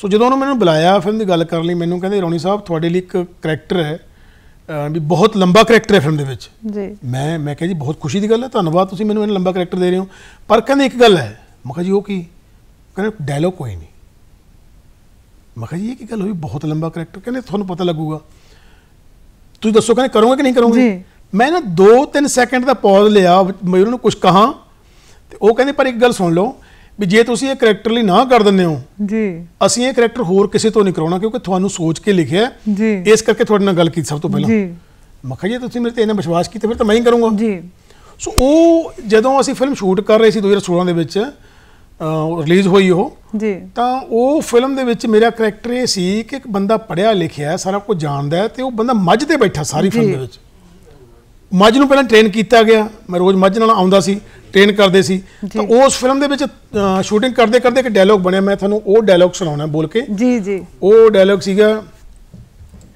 ਸੋ ਜਦੋਂ ਉਹਨੂੰ ਮੈਨੂੰ ਬੁਲਾਇਆ ਫਿਲਮ ਦੀ ਗੱਲ ਕਰਨ ਲਈ ਮੈਨੂੰ ਕਹਿੰਦੇ ਰੌਣੀ ਸਾਹਿਬ ਤੁਹਾਡੇ ਲਈ ਇੱਕ ਕੈਰੈਕਟਰ ਹੈ ਵੀ ਬਹੁਤ ਲੰਬਾ ਕੈਰੈਕਟਰ ਹੈ ਫਿਲਮ ਦੇ ਵਿੱਚ ਜੀ ਮੈਂ ਮੈਂ ਕਿਹਾ ਜੀ ਬਹੁਤ ਖੁਸ਼ੀ ਦੀ ਗੱਲ ਹੈ ਧੰਨਵਾਦ ਤੁਸੀਂ ਮੈਨੂੰ ਇਹਨਾਂ ਲੰਬਾ ਕੈਰੈਕਟਰ ਦੇ ਰਹੇ ਹੋ ਪਰ ਕਹਿੰਦੇ ਇੱਕ ਗੱਲ ਹੈ ਮੈਂ ਕਿਹਾ ਜੀ ਉਹ ਕੀ ਕਹਿੰਦੇ ਡਾਇਲੋਗ ਕੋਈ ਨਹੀਂ ਮੈਂ ਕਿਹਾ ਜੀ ਇਹ ਕੀ ਗੱਲ ਹੋਈ ਬਹੁਤ ਲੰਬਾ ਕੈਰੈਕਟਰ ਕਹਿੰਦੇ ਤੁਹਾਨੂੰ ਪਤਾ ਲੱਗੂਗਾ ਤੁਸੀਂ ਦੱਸੋ ਕਹਿੰਦੇ ਕਰੋਗੇ ਕਿ ਨਹੀਂ ਕਰੋਗੇ ਮੈਂ ਨਾ 2-3 ਸੈਕਿੰਡ ਦਾ ਪੌਜ਼ ਲਿਆ ਮੈਂ ਉਹਨਾਂ ਨੂੰ ਕੁਝ ਕਹਾ ਤੇ ਉਹ ਕਹਿੰਦੇ ਪਰ ਇੱਕ ਗੱਲ ਸੁਣ ਲਓ ਵੀ ਜੇ ਤੁਸੀਂ ਇਹ ਕੈਰੈਕਟਰ ਲਈ ਨਾ ਕਰ ਦਿੰਦੇ ਹੋ ਜੀ ਅਸੀਂ ਇਹ ਕੈਰੈਕਟਰ ਹੋਰ ਕਿਸੇ ਤੋਂ ਨਹੀਂ ਕਰਾਉਣਾ ਕਿਉਂਕਿ ਤੁਹਾਨੂੰ ਸੋਚ ਕੇ ਲਿਖਿਆ ਜੀ ਇਸ ਕਰਕੇ ਤੁਹਾਡੇ ਨਾਲ ਗੱਲ ਕੀਤੀ ਸਭ ਤੋਂ ਪਹਿਲਾਂ ਜੀ ਮੱਖਾ ਜੀ ਤੁਸੀਂ ਮੇਰੇ ਤੇ ਇਹਨਾਂ ਵਿਸ਼ਵਾਸ ਕੀਤਾ ਫਿਰ ਤਾਂ ਮੈਂ ਹੀ ਕਰੂੰਗਾ ਜੀ ਸੋ ਉਹ ਜਦੋਂ ਅਸੀਂ ਫਿਲਮ ਸ਼ੂਟ ਕਰ ਰਹੇ ਸੀ 2016 ਦੇ ਵਿੱਚ ਰਿਲੀਜ਼ ਹੋਈ ਉਹ ਜੀ ਤਾਂ ਉਹ ਫਿਲਮ ਦੇ ਵਿੱਚ ਮੇਰਾ ਕੈਰੈਕਟਰ ਇਹ ਸੀ ਕਿ ਇੱਕ ਬੰਦਾ ਪੜਿਆ ਲਿਖਿਆ ਸਾਰਾ ਕੁਝ ਜਾਣਦਾ ਹੈ ਤੇ ਉਹ ਬੰਦਾ ਮੱਝ ਤੇ ਬੈਠਾ ਸਾਰੀ ਫਿਲਮ ਦੇ ਵਿੱਚ ਮੱਝ ਨੂੰ ਪਹਿਲਾਂ ਟ੍ਰੇਨ ਕੀਤਾ ਗਿਆ ਮੈਂ ਰੋਜ਼ ਮੱਝ ਨਾਲ ਆਉਂਦਾ ਸੀ ਟ੍ਰੇਨ ਕਰਦੇ ਸੀ ਤਾਂ ਉਸ ਫਿਲਮ ਦੇ ਵਿੱਚ ਸ਼ੂਟਿੰਗ ਕਰਦੇ ਕਰਦੇ ਇੱਕ ਡਾਇਲੌਗ ਬਣਿਆ ਮੈਂ ਤੁਹਾਨੂੰ ਉਹ ਡਾਇਲੌਗ ਸੁਣਾਉਣਾ ਬੋਲ ਕੇ ਜੀ ਜੀ ਉਹ ਡਾਇਲੌਗ ਸੀਗਾ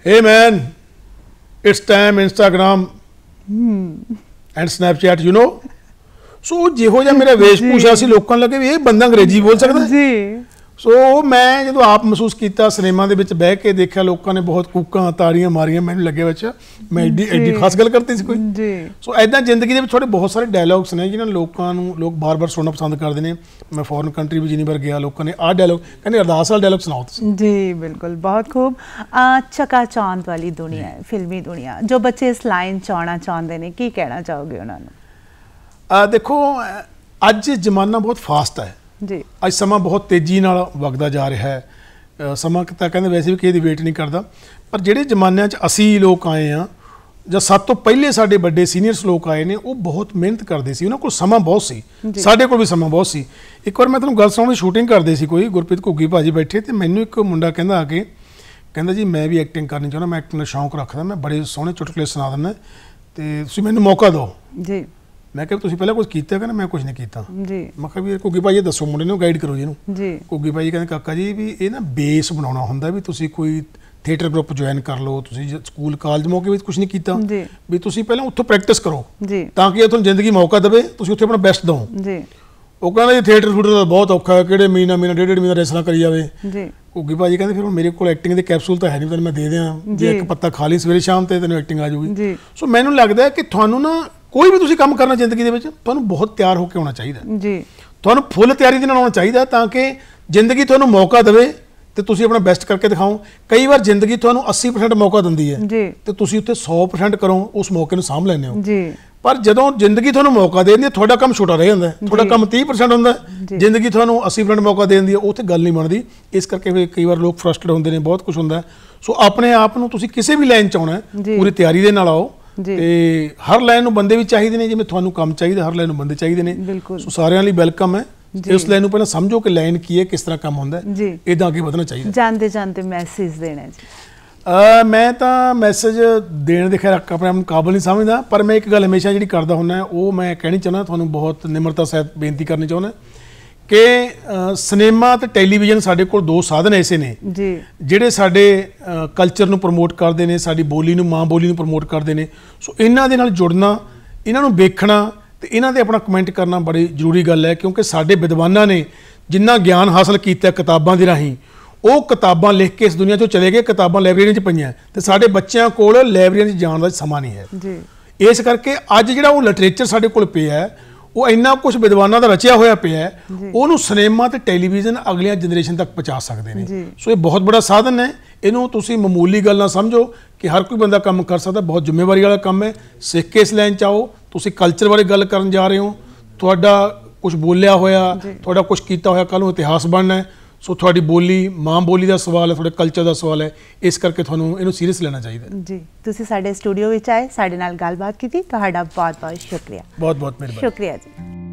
hey man it's time Instagram and Snapchat you know so ਜਿਹੋ ਜਿਹਾ ਮੇਰਾ *laughs* ਵੇਸ਼ਭੂਸ਼ਾ ਸੀ ਲੋਕਾਂ ਲੱਗੇ ਵੀ ਇਹ ਬੰਦਾ ਅੰਗਰੇਜ਼ੀ ਬੋਲ ਸਕਦਾ ਜੀ ਸੋ ਮੈਂ ਜਦੋਂ ਆਪ ਮਹਿਸੂਸ ਕੀਤਾ ਸਿਨੇਮਾ ਦੇ ਵਿੱਚ ਬਹਿ ਕੇ ਦੇਖਿਆ ਲੋਕਾਂ ਨੇ ਬਹੁਤ ਕੂਕਾਂ ਤਾੜੀਆਂ ਮਾਰੀਆਂ ਮੈਨੂੰ ਲੱਗੇ ਵਿੱਚ ਮੈਂ ਐਡੀ ਐਡੀ ਖਾਸ ਗੱਲ ਕਰਤੀ ਸੀ ਕੋਈ ਜੀ ਸੋ ਐਦਾਂ ਜ਼ਿੰਦਗੀ ਦੇ ਵਿੱਚ ਥੋੜੇ ਬਹੁਤ ਸਾਰੇ ਡਾਇਲੌਗਸ ਨੇ ਜਿਨ੍ਹਾਂ ਲੋਕਾਂ ਨੂੰ ਲੋਕ ਬਾਰ-ਬਾਰ ਸੁਣਨਾ ਪਸੰਦ ਕਰਦੇ ਨੇ ਮੈਂ ਫੋਰਨ ਕੰਟਰੀ ਵੀ ਜਿੰਨੀ ਵਾਰ ਗਿਆ ਲੋਕਾਂ ਨੇ ਆਹ ਡਾਇਲੌਗ ਕਹਿੰਦੇ ਅਰਦਾਸ ਵਾਲਾ ਡਾਇਲੌਗ ਸੁਣਾਓ ਤੁਸੀਂ ਜੀ ਬਿਲਕੁਲ ਬਹੁਤ ਖੂਬ ਚਕਾ ਚਾਂਦ ਵਾਲੀ ਦੁਨੀਆ ਫਿਲਮੀ ਦੁਨੀਆ ਜੋ ਬੱਚੇ ਇਸ ਲਾਈਨ ਚਾਉਣਾ ਚਾਹੁੰਦੇ ਨੇ ਕੀ ਕਹਿਣਾ ਚਾਹੋਗੇ ਉਹਨਾਂ ਨੂੰ ਦੇਖੋ ਅੱਜ ਜ਼ਮਾਨਾ ਬਹੁਤ ਫਾਸਟ ਹੈ ਜੀ ਅੱਜ ਸਮਾਂ ਬਹੁਤ ਤੇਜ਼ੀ ਨਾਲ ਵਗਦਾ ਜਾ ਰਿਹਾ ਹੈ ਸਮਾਂ ਤਾਂ ਕਹਿੰਦੇ ਵੈਸੇ ਵੀ ਕਿਸੇ ਦੀ ਵੇਟ ਨਹੀਂ ਕਰਦਾ ਪਰ ਜਿਹੜੇ ਜ਼ਮਾਨਿਆਂ 'ਚ ਅਸੀਂ ਲੋਕ ਆਏ ਆ ਜਾਂ ਸਭ ਤੋਂ ਪਹਿਲੇ ਸਾਡੇ ਵੱਡੇ ਸੀਨੀਅਰਸ ਲੋਕ ਆਏ ਨੇ ਉਹ ਬਹੁਤ ਮਿਹਨਤ ਕਰਦੇ ਸੀ ਉਹਨਾਂ ਕੋਲ ਸਮਾਂ ਬਹੁਤ ਸੀ ਸਾਡੇ ਕੋਲ ਵੀ ਸਮਾਂ ਬਹੁਤ ਸੀ ਇੱਕ ਵਾਰ ਮੈਂ ਤੁਹਾਨੂੰ ਗੱਲ ਸੁਣਾਉਣ ਦੀ ਸ਼ੂਟਿੰਗ ਕਰਦੇ ਸੀ ਕੋਈ ਗੁਰਪ੍ਰੀਤ ਘੁੱਗੀ ਭਾਜੀ ਬੈਠੇ ਤੇ ਮੈਨੂੰ ਇੱਕ ਮੁੰਡਾ ਕਹਿੰਦਾ ਆ ਕੇ ਕਹਿੰਦਾ ਜੀ ਮੈਂ ਵੀ ਐਕਟਿੰਗ ਕਰਨੀ ਚਾਹੁੰਦਾ ਮੈਂ ਐਕਟਿੰਗ ਦਾ ਸ਼ੌਂਕ ਰੱਖਦਾ ਮੈਂ ਬੜੇ ਸੋਹਣੇ ਚੁਟਕਲੇ ਸੁਣਾ ਦਿੰਦਾ ਤੇ ਤੁਸੀਂ ਮੈਨੂੰ ਮੌਕਾ ਦਿਓ ਜੀ ਮੈਂ ਕਿਹਾ ਤੁਸੀਂ ਪਹਿਲਾਂ ਕੁਝ ਕੀਤਾ ਕਿ ਨਾ ਮੈਂ ਕੁਝ ਨਹੀਂ ਕੀਤਾ ਜੀ ਮੈਂ ਕਿਹਾ ਵੀ ਕੁੱਗੀ ਭਾਈ ਇਹ ਦੱਸੋ ਮੁੰਡੇ ਨੂੰ ਗਾਈਡ ਕਰੋ ਜੀ ਇਹਨੂੰ ਜੀ ਕੁੱਗੀ ਭਾਈ ਕਹਿੰਦੇ ਕਾਕਾ ਜੀ ਵੀ ਇਹ ਨਾ ਬੇਸ ਬਣਾਉਣਾ ਹੁੰਦਾ ਵੀ ਤੁਸੀਂ ਕੋਈ ਥੀਏਟਰ ਗਰੁੱਪ ਜੁਆਇਨ ਕਰ ਲਓ ਤੁਸੀਂ ਸਕੂਲ ਕਾਲਜ ਮੌਕੇ ਵਿੱਚ ਕੁਝ ਨਹੀਂ ਕੀਤਾ ਵੀ ਤੁਸੀਂ ਪਹਿਲਾਂ ਉੱਥੋਂ ਪ੍ਰੈਕਟਿਸ ਕਰੋ ਜੀ ਤਾਂ ਕਿ ਇਹ ਤੁਹਾਨੂੰ ਜ਼ਿੰਦਗੀ ਮੌਕਾ ਦੇਵੇ ਤੁਸੀਂ ਉੱਥੇ ਆਪਣਾ ਬੈਸਟ ਦਿਓ ਜੀ ਉਹ ਕਹਿੰਦਾ ਜੀ ਥੀਏਟਰ ਫੂਟਰ ਦਾ ਬਹੁਤ ਔਖਾ ਹੈ ਕਿਹੜੇ ਮਹੀਨਾ ਮਹੀਨਾ ਡੇਢ ਡੇਢ ਮਹੀਨਾ ਰੈਸਲਾ ਕਰੀ ਜਾਵੇ ਜੀ ਘੁੱਗੀ ਭਾਈ ਕਹਿੰਦੇ ਫਿਰ ਹੁਣ ਮੇਰੇ ਕੋਲ ਐਕਟਿੰਗ ਦੇ ਕੈਪਸੂਲ ਤਾਂ ਹੈ ਨਹੀਂ ਤਾਂ ਮੈਂ ਦੇ ਦਿਆਂ ਜੇ ਇੱਕ ਪੱਤਾ ਖਾ ਲਈ ਸਵੇਰੇ ਸ਼ਾਮ ਤੇ ਤੈਨੂੰ ਐਕਟਿੰਗ ਆ ਜਾਊਗੀ ਸੋ ਮੈਨੂੰ ਲੱਗਦਾ ਹੈ ਕਿ ਤੁਹਾਨੂੰ ਨਾ ਕੋਈ ਵੀ ਤੁਸੀਂ ਕੰਮ ਕਰਨਾ ਜ਼ਿੰਦਗੀ ਦੇ ਵਿੱਚ ਤੁਹਾਨੂੰ ਬਹੁਤ ਤਿਆਰ ਹੋ ਕੇ ਆਉਣਾ ਚਾਹੀਦਾ ਜੀ ਤੁਹਾਨੂੰ ਫੁੱਲ ਤਿਆਰੀ ਦੇ ਨਾਲ ਆਉਣਾ ਚਾਹੀਦਾ ਤਾਂ ਕਿ ਜ਼ਿੰਦਗੀ ਤੁਹਾਨੂੰ ਮੌਕਾ ਦੇਵੇ ਤੇ ਤੁਸੀਂ ਆਪਣਾ ਬੈਸਟ ਕਰਕੇ ਦਿਖਾਓ ਕਈ ਵਾਰ ਜ਼ਿੰਦਗੀ ਤੁਹਾਨੂੰ 80% ਮੌਕਾ ਦਿੰਦੀ ਹੈ ਤੇ ਤੁਸੀਂ ਉੱਤੇ 100% ਕਰੋ ਉਸ ਮੌਕੇ ਨੂੰ ਸਾਂਭ ਲੈਂਦੇ ਹੋ ਜੀ ਪਰ ਜਦੋਂ ਜ਼ਿੰਦਗੀ ਤੁਹਾਨੂੰ ਮੌਕਾ ਦੇ ਦਿੰਦੀ ਹੈ ਤੁਹਾਡਾ ਕੰਮ ਛੋਟਾ ਰਹਿ ਜਾਂਦਾ ਤੁਹਾਡਾ ਕੰਮ 30% ਹੁੰਦਾ ਜ਼ਿੰਦਗੀ ਤੁਹਾਨੂੰ 80% ਮੌਕਾ ਦੇ ਦਿੰਦੀ ਹੈ ਉੱਥੇ ਗੱਲ ਨਹੀਂ ਬਣਦੀ ਇਸ ਕਰਕੇ ਫਿਰ ਕਈ ਵਾਰ ਲੋਕ ਫਰਸਟਰਡ ਹੁੰਦੇ ਨੇ ਬਹੁਤ ਕੁਝ ਹੁੰਦਾ ਸੋ ਆਪਣੇ ਆਪ ਨੂੰ ਤੁਸੀਂ ਕਿਸੇ ਵੀ ਲਾਈਨ 'ਚ ਆਉਣਾ ਪੂਰੀ ਤਿਆਰੀ ਦੇ ਨਾਲ ਆਓ ਤੇ ਹਰ ਲਾਈਨ ਨੂੰ ਬੰਦੇ ਵੀ ਚਾਹੀਦੇ ਨੇ ਜਿਵੇਂ ਤੁਹਾਨੂੰ ਕੰਮ ਚਾਹੀਦਾ ਹਰ ਲਾਈਨ ਨੂੰ ਬੰਦੇ ਚਾਹੀਦੇ ਨੇ ਸੋ ਸਾਰਿਆਂ ਲਈ ਵੈਲਕਮ ਹੈ ਇਸ ਲਾਈਨ ਨੂੰ ਪਹਿਲਾਂ ਸਮਝੋ ਕਿ ਲਾਈਨ ਕੀ ਹੈ ਕਿਸ ਤਰ੍ਹਾਂ ਕੰਮ ਹੁੰਦਾ ਹੈ ਇਦਾਂ ਅੱਗੇ ਵਧਣਾ ਚਾਹੀਦਾ ਜਾਣਦੇ ਜਾਣਦੇ ਮੈਸੇਜ ਦੇਣਾ ਜੀ ਮੈਂ ਤਾਂ ਮੈਸੇਜ ਦੇਣ ਦੇ ਖੈਰ ਆਪਣੇ ਆਪ ਨੂੰ ਕਾਬਲ ਨਹੀਂ ਸਮਝਦਾ ਪਰ ਮੈਂ ਇੱਕ ਗੱਲ ਹਮੇਸ਼ਾ ਜਿਹੜੀ ਕਰਦਾ ਹੁੰਦਾ ਉਹ ਮੈਂ ਕਹਿਣੀ ਚਾਹੁੰਦਾ ਤੁਹਾਨੂੰ ਬਹੁਤ ਨਿਮਰਤਾ ਸਹਿਤ ਬੇਨਤੀ ਕਰਨੀ ਚਾਹੁੰਦਾ ਕਿ ਸਿਨੇਮਾ ਤੇ ਟੈਲੀਵਿਜ਼ਨ ਸਾਡੇ ਕੋਲ ਦੋ ਸਾਧਨ ਐਸੇ ਨੇ ਜੀ ਜਿਹੜੇ ਸਾਡੇ ਕਲਚਰ ਨੂੰ ਪ੍ਰਮੋਟ ਕਰਦੇ ਨੇ ਸਾਡੀ ਬੋਲੀ ਨੂੰ ਮਾਂ ਬੋਲੀ ਨੂੰ ਪ੍ਰਮੋਟ ਕਰਦੇ ਨੇ ਸੋ ਇਹਨਾਂ ਦੇ ਨਾਲ ਜੁੜਨਾ ਇਹਨਾਂ ਨੂੰ ਵੇਖਣਾ ਤੇ ਇਹਨਾਂ ਤੇ ਆਪਣਾ ਕਮੈਂਟ ਕਰਨਾ ਬੜੀ ਜ਼ਰੂਰੀ ਗੱਲ ਹੈ ਕਿਉਂਕਿ ਸਾਡੇ ਵਿਦਵਾਨਾਂ ਨੇ ਜਿੰਨਾ ਗਿਆਨ ਹਾਸਲ ਕੀਤਾ ਕਿਤਾਬਾਂ ਦੇ ਰਾਹੀਂ ਉਹ ਕਿਤਾਬਾਂ ਲਿਖ ਕੇ ਇਸ ਦੁਨੀਆ ਤੋਂ ਚਲੇ ਗਏ ਕਿਤਾਬਾਂ ਲਾਇਬ੍ਰੇਰੀ 'ਚ ਪਈਆਂ ਤੇ ਸਾਡੇ ਬੱਚਿਆਂ ਕੋਲ ਲਾਇਬ੍ਰੇਰੀ 'ਚ ਜਾਣ ਦਾ ਸਮਾਂ ਨਹੀਂ ਹੈ ਜੀ ਇਸ ਕਰਕੇ ਅੱਜ ਜਿਹੜਾ ਉਹ ਲਿਟਰੇਚਰ ਸਾਡੇ ਕੋਲ ਪਿਆ ਹੈ ਉਹ ਇੰਨਾ ਕੁਝ ਵਿਦਵਾਨਾਂ ਦਾ ਰਚਿਆ ਹੋਇਆ ਪਿਆ ਹੈ ਉਹਨੂੰ ਸਿਨੇਮਾ ਤੇ ਟੈਲੀਵਿਜ਼ਨ ਅਗਲੀਆਂ ਜਨਰੇਸ਼ਨ ਤੱਕ ਪਹੁੰਚਾ ਸਕਦੇ ਨੇ ਸੋ ਇਹ ਬਹੁਤ ਬੜਾ ਸਾਧਨ ਹੈ ਇਹਨੂੰ ਤੁਸੀਂ ਮਾਮੂਲੀ ਗੱਲ ਨਾ ਸਮਝੋ ਕਿ ਹਰ ਕੋਈ ਬੰਦਾ ਕੰਮ ਕਰ ਸਕਦਾ ਬਹੁਤ ਜ਼ਿੰਮੇਵਾਰੀ ਵਾਲਾ ਕੰਮ ਹੈ ਸਿੱਖ ਕੇ ਇਸ ਲਾਈਨ ਚ ਆਓ ਤੁਸੀਂ ਕਲਚਰ ਬਾਰੇ ਗੱਲ ਕਰਨ ਜਾ ਰਹੇ ਹੋ ਤੁਹਾਡਾ ਕੁਝ ਬੋਲਿਆ ਹੋਇਆ ਤੁਹਾਡਾ ਕੁਝ ਕੀਤਾ ਹੋਇਆ ਕੱਲ ਨੂੰ ਇਤਿਹਾਸ ਬਣਨਾ ਹੈ ਸੋ ਤੁਹਾਡੀ ਬੋਲੀ ਮਾਂ ਬੋਲੀ ਦਾ ਸਵਾਲ ਹੈ ਤੁਹਾਡੇ ਕਲਚਰ ਦਾ ਸਵਾਲ ਹੈ ਇਸ ਕਰਕੇ ਤੁਹਾਨੂੰ ਇਹਨੂੰ ਸੀਰੀਅਸ ਲੈਣਾ ਚਾਹੀਦਾ ਜੀ ਤੁਸੀਂ ਸਾਡੇ ਸਟੂਡੀਓ ਵਿੱਚ ਆਏ ਸਾਡੇ ਨਾਲ ਗੱਲਬਾਤ ਕੀਤੀ ਤੁਹਾਡਾ ਬਹੁਤ ਬਹੁਤ ਸ਼ੁਕਰੀਆ ਬਹੁਤ ਬਹੁਤ ਮਿਹਰਬਾਨੀ ਸ਼ੁਕਰੀਆ ਜੀ